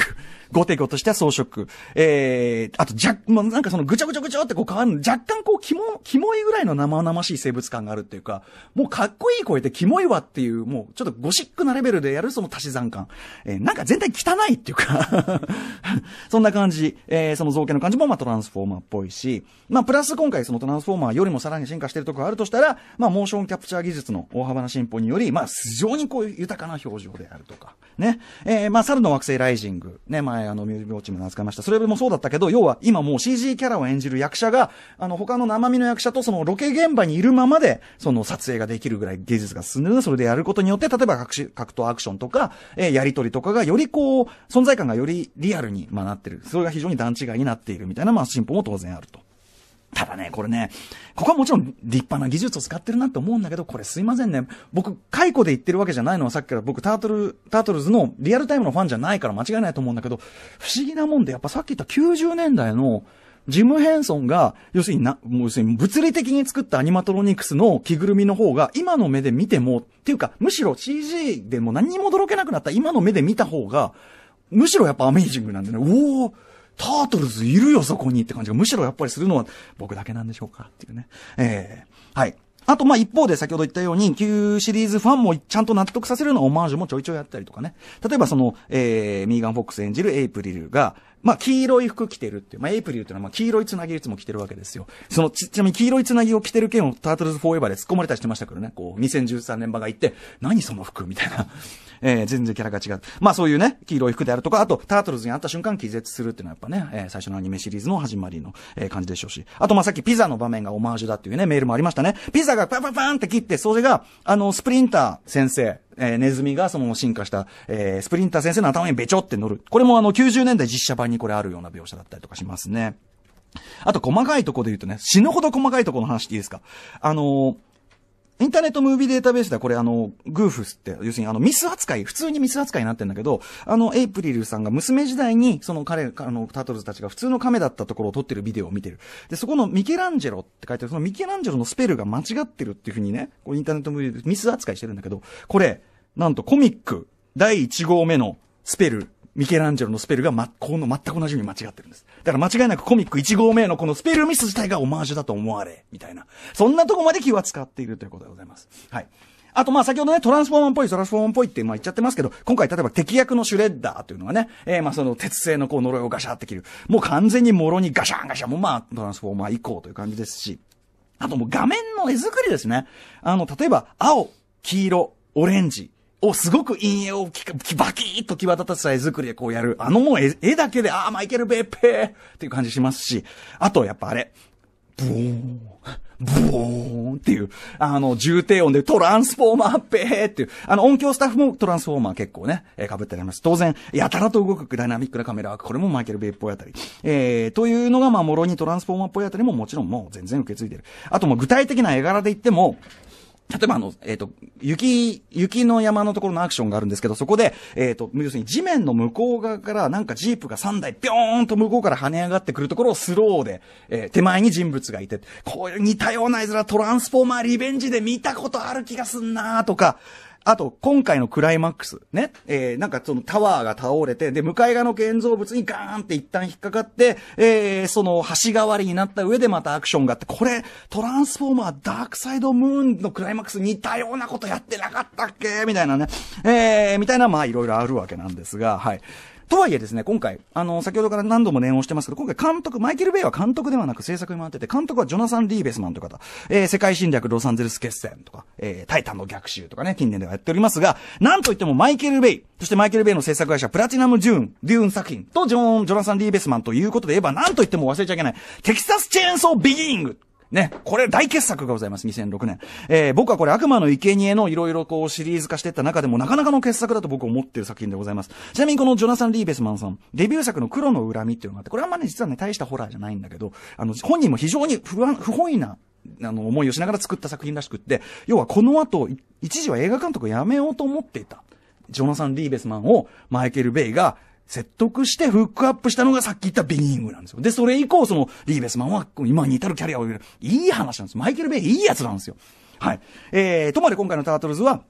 [SPEAKER 1] ゴテゴとした装飾。えー、あと、じゃ、もうなんかそのぐちゃぐちゃぐちゃってこう変わる若干こう、キモ、キモいぐらいの生々しい生物感があるっていうか、もうかっこいい声でキモいわっていう、もうちょっとゴシックなレベルでやるその足し算感。えー、なんか全体汚いっていうか そんな感じ。えー、その造形の感じもまあトランスフォーマーっぽいし、まあプラス今回そのトランスフォーマーよりもさらに進化してるとこがあるとしたら、まあモーションキャプチャー技術の大幅な進歩により、まあ非常にこう豊かな表情であるとか、ね。えー、まあ猿の惑星ライジング、ね、まあはい、あの、ミュージックウォッチも扱いました。それもそうだったけど、要は今もう CG キャラを演じる役者が、あの、他の生身の役者とそのロケ現場にいるままで、その撮影ができるぐらい芸術が進んでるそれでやることによって、例えば格闘アクションとか、えー、やりとりとかがよりこう、存在感がよりリアルに、まあ、なってる。それが非常に段違いになっているみたいな、まあ、進歩も当然あると。ただね、これね、ここはもちろん立派な技術を使ってるなって思うんだけど、これすいませんね。僕、解雇で言ってるわけじゃないのはさっきから僕、タートル、タートルズのリアルタイムのファンじゃないから間違いないと思うんだけど、不思議なもんで、やっぱさっき言った90年代の、ジム・ヘンソンが、要するにな、もう要するに物理的に作ったアニマトロニクスの着ぐるみの方が、今の目で見ても、っていうか、むしろ CG でも何にも驚けなくなった今の目で見た方が、むしろやっぱアメージングなんでね、おおタートルズいるよ、そこにって感じが、むしろやっぱりするのは僕だけなんでしょうかっていうね。えー、はい。あと、ま、一方で先ほど言ったように、旧シリーズファンもちゃんと納得させるようなオマージュもちょいちょいやったりとかね。例えばその、えー、ミーガン・フォックス演じるエイプリルが、まあ、黄色い服着てるっていう。まあ、エイプリルっていうのは、ま黄色いつなぎいつも着てるわけですよ。そのち、ちなみに黄色いつなぎを着てる件をタートルズフォーエバーで突っ込まれたりしてましたけどね。こう、2013年場が行って、何その服みたいな。えー、全然キャラが違う。まあそういうね、黄色い服であるとか、あと、タートルズに会った瞬間気絶するっていうのはやっぱね、えー、最初のアニメシリーズの始まりの、えー、感じでしょうし。あと、まあさっきピザの場面がオマージュだっていうね、メールもありましたね。ピザがパパパーンって切って、それが、あの、スプリンター先生、えー、ネズミがその進化した、えー、スプリンター先生の頭にべちょって乗る。これもあの、90年代実写版にこれあるような描写だったりとかしますね。あと細かいとこで言うとね、死ぬほど細かいとこの話っていいですかあのー、インターネットムービーデータベースではこれあの、グーフスって、要するにあの、ミス扱い、普通にミス扱いになってんだけど、あの、エイプリルさんが娘時代に、その彼、あの、タートルズたちが普通の亀だったところを撮ってるビデオを見てる。で、そこのミケランジェロって書いてある、そのミケランジェロのスペルが間違ってるっていうふうにね、こインターネットムービーでミス扱いしてるんだけど、これ、なんとコミック第1号目のスペルミケランジェロのスペルが、ま、この全く同じように間違ってるんです。だから間違いなくコミック1号目のこのスペルミス自体がオマージュだと思われ、みたいな。そんなとこまで気は使っているということでございます。はい。あと、ま、先ほどね、トランスフォーマーっぽい、トランスフォーマーっぽいって、ま、言っちゃってますけど、今回、例えば敵役のシュレッダーというのはね、えー、ま、その鉄製のこう呪いをガシャって切る。もう完全にろにガシャンガシャンも、まあ、トランスフォーマー以降という感じですし、あともう画面の絵作りですね。あの、例えば、青、黄色、オレンジ、をすごく陰影をきバキーッと際立たせた絵作りでこうやる。あのもう絵絵だけで、ああ、マイケル・ベッペーっていう感じしますし、あとやっぱあれ、ブーン、ブーンっていう、あの、重低音でトランスフォーマーぺーっていう、あの、音響スタッフもトランスフォーマー結構ね、えー、被ってあります。当然、やたらと動くダイナミックなカメラワーク、これもマイケル・ベイっぽいあたり。えー、というのが、まあ、もろにトランスフォーマーっぽいあたりももちろんもう全然受け継いでる。あとも具体的な絵柄で言っても、例えばあの、えっ、ー、と、雪、雪の山のところのアクションがあるんですけど、そこで、えっ、ー、と、要するに地面の向こう側からなんかジープが3台ぴょーんと向こうから跳ね上がってくるところをスローで、えー、手前に人物がいて、こういう似たような絵面トランスフォーマーリベンジで見たことある気がすんなーとか、あと、今回のクライマックス、ね。えー、なんかそのタワーが倒れて、で、向かい側の建造物にガーンって一旦引っかかって、えー、その橋代わりになった上でまたアクションがあって、これ、トランスフォーマーダークサイドムーンのクライマックス似たようなことやってなかったっけみたいなね。えー、みたいな、まあいろいろあるわけなんですが、はい。とはいえですね、今回、あの、先ほどから何度も念をしてますけど、今回監督、マイケル・ベイは監督ではなく制作に回ってて、監督はジョナサン・リーベスマンという方、えー、世界侵略ロサンゼルス決戦とか、えー、タイタンの逆襲とかね、近年ではやっておりますが、なんといってもマイケル・ベイ、そしてマイケル・ベイの制作会社、プラチナム・ジューン、デューン作品とジョン、ジョナサン・リーベスマンということで言えば、なんといっても忘れちゃいけない、テキサス・チェーンソー・ビギングね、これ大傑作がございます、2006年。えー、僕はこれ悪魔の生贄のいろいろこうシリーズ化していった中でもなかなかの傑作だと僕思ってる作品でございます。ちなみにこのジョナサン・リーベスマンさん、デビュー作の黒の恨みっていうのがあって、これあんまね、実はね、大したホラーじゃないんだけど、あの、本人も非常に不安、不本意なあの、思いをしながら作った作品らしくって、要はこの後、一時は映画監督を辞めようと思っていた。ジョナサン・リーベスマンをマイケル・ベイが説得してフックアップしたのがさっき言ったビギニングなんですよ。で、それ以降、その、リーベスマンは今に至るキャリアをる。いい話なんです。マイケル・ベイいいやつなんですよ。はい。えー、とまで今回のタートルズは、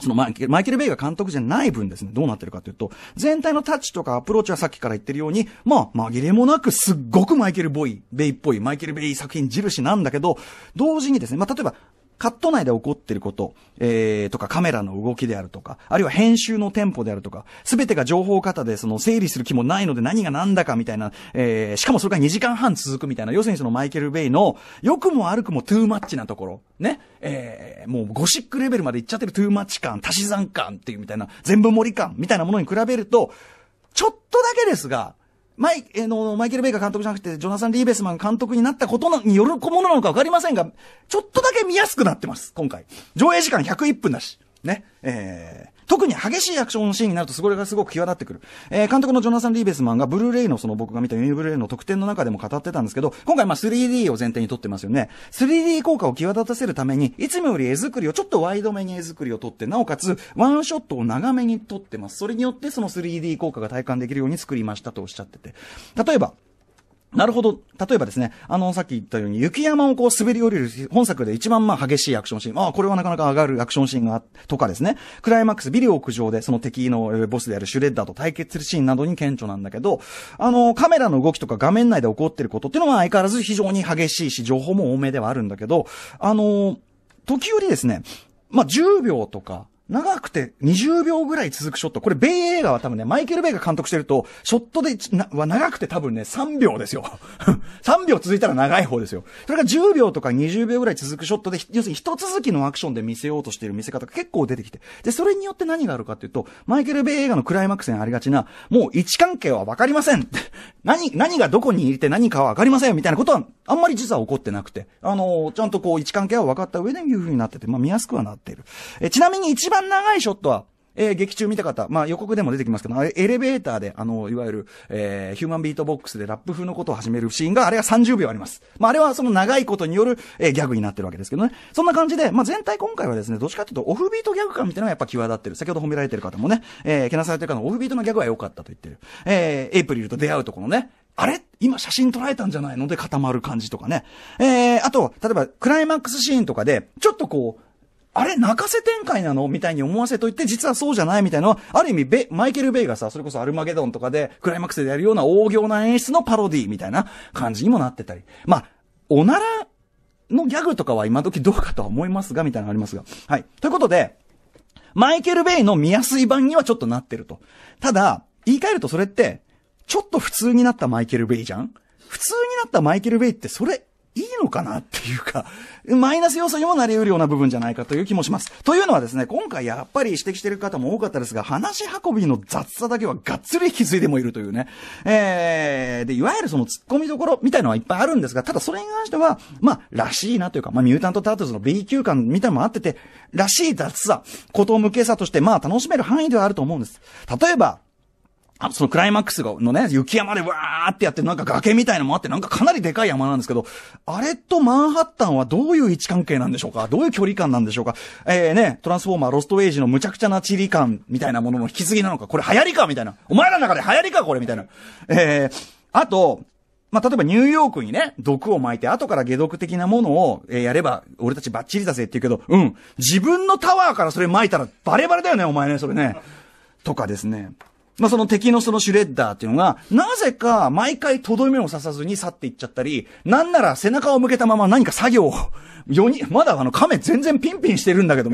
[SPEAKER 1] そのマイケル・ベイが監督じゃない分ですね、どうなってるかというと、全体のタッチとかアプローチはさっきから言ってるように、まあ、紛れもなくすっごくマイケル・ボイ、ベイっぽい、マイケル・ベイ作品印なんだけど、同時にですね、まあ、例えば、カット内で起こっていること、えー、とかカメラの動きであるとか、あるいは編集のテンポであるとか、すべてが情報型でその整理する気もないので何が何だかみたいな、えー、しかもそれが2時間半続くみたいな、要するにそのマイケル・ベイの良くも悪くもトゥーマッチなところ、ね、えー、もうゴシックレベルまでいっちゃってるトゥーマッチ感、足し算感っていうみたいな、全部盛り感みたいなものに比べると、ちょっとだけですが、マイ、えの、マイケル・ベイカー監督じゃなくて、ジョナサン・リーベスマン監督になったことによる小物なのかわかりませんが、ちょっとだけ見やすくなってます、今回。上映時間101分だし。ね。え特に激しいアクションシーンになると、それがすごく際立ってくる。えー、監督のジョナサン・リーベスマンが、ブルーレイのその僕が見たユニブルーレイの特典の中でも語ってたんですけど、今回まあ 3D を前提に撮ってますよね。3D 効果を際立たせるために、いつもより絵作りをちょっとワイドめに絵作りを撮って、なおかつ、ワンショットを長めに撮ってます。それによって、その 3D 効果が体感できるように作りましたとおっしゃってて。例えば、なるほど。例えばですね、あの、さっき言ったように、雪山をこう滑り降りる、本作で一番まあ激しいアクションシーン、ああ、これはなかなか上がるアクションシーンが、とかですね、クライマックス、ビリオ屋上でその敵のボスであるシュレッダーと対決するシーンなどに顕著なんだけど、あの、カメラの動きとか画面内で起こってることっていうのは相変わらず非常に激しいし、情報も多めではあるんだけど、あの、時折ですね、まあ、10秒とか、長くて20秒ぐらい続くショット。これ、米映画は多分ね、マイケル・ベイが監督してると、ショットで、は長くて多分ね、3秒ですよ。3 秒続いたら長い方ですよ。それが10秒とか20秒ぐらい続くショットで、要するに一続きのアクションで見せようとしている見せ方が結構出てきて。で、それによって何があるかっていうと、マイケル・ベイ映画のクライマックスにありがちな、もう位置関係はわかりません。何、何がどこにいて何かはわかりませんみたいなことは、あんまり実は起こってなくて。あのー、ちゃんとこう、位置関係は分かった上でいう風になってて、まあ見やすくはなっている。えちなみに一番番長いショットは、えー、劇中見た方、まあ予告でも出てきますけど、エレベーターで、あの、いわゆる、えー、ヒューマンビートボックスでラップ風のことを始めるシーンが、あれが30秒あります。まああれはその長いことによる、えー、ギャグになってるわけですけどね。そんな感じで、まあ全体今回はですね、どっちかというとオフビートギャグ感みたいなのがやっぱ際立ってる。先ほど褒められてる方もね、えー、けなされてる方のオフビートのギャグは良かったと言ってる。えー、エイプリルと出会うとこのね、あれ今写真撮られたんじゃないので固まる感じとかね。えー、あと、例えば、クライマックスシーンとかで、ちょっとこう、あれ、泣かせ展開なのみたいに思わせといて、実はそうじゃないみたいなのは、ある意味ベ、マイケル・ベイがさ、それこそアルマゲドンとかで、クライマックスでやるような大行な演出のパロディみたいな感じにもなってたり。まあ、おならのギャグとかは今時どうかとは思いますが、みたいなのありますが。はい。ということで、マイケル・ベイの見やすい版にはちょっとなってると。ただ、言い換えるとそれって、ちょっと普通になったマイケル・ベイじゃん普通になったマイケル・ベイってそれいいのかなっていうか、マイナス要素にもなり得るような部分じゃないかという気もします。というのはですね、今回やっぱり指摘している方も多かったですが、話し運びの雑さだけはがっつり引き継いでもいるというね。えー、で、いわゆるその突っ込みどころみたいのはいっぱいあるんですが、ただそれに関しては、まあ、らしいなというか、まあ、ミュータント・タートルズの B 級感みたいのもあってて、らしい雑さ、こと向けさとして、まあ、楽しめる範囲ではあると思うんです。例えば、あそのクライマックスのね、雪山でわーってやって、なんか崖みたいのもあって、なんかかなりでかい山なんですけど、あれとマンハッタンはどういう位置関係なんでしょうかどういう距離感なんでしょうかえー、ね、トランスフォーマー、ロストウェイジの無茶苦茶な地理感みたいなものの引き継ぎなのかこれ流行りかみたいな。お前らの中で流行りかこれみたいな。えー、あと、まあ、例えばニューヨークにね、毒を巻いて、後から解毒的なものを、えー、やれば、俺たちバッチリだぜって言うけど、うん。自分のタワーからそれ巻いたら、バレバレだよね、お前ね、それね。とかですね。まあ、その敵のそのシュレッダーっていうのが、なぜか毎回とどめを刺さずに去っていっちゃったり、なんなら背中を向けたまま何か作業を、4人、まだあの亀全然ピンピンしてるんだけど、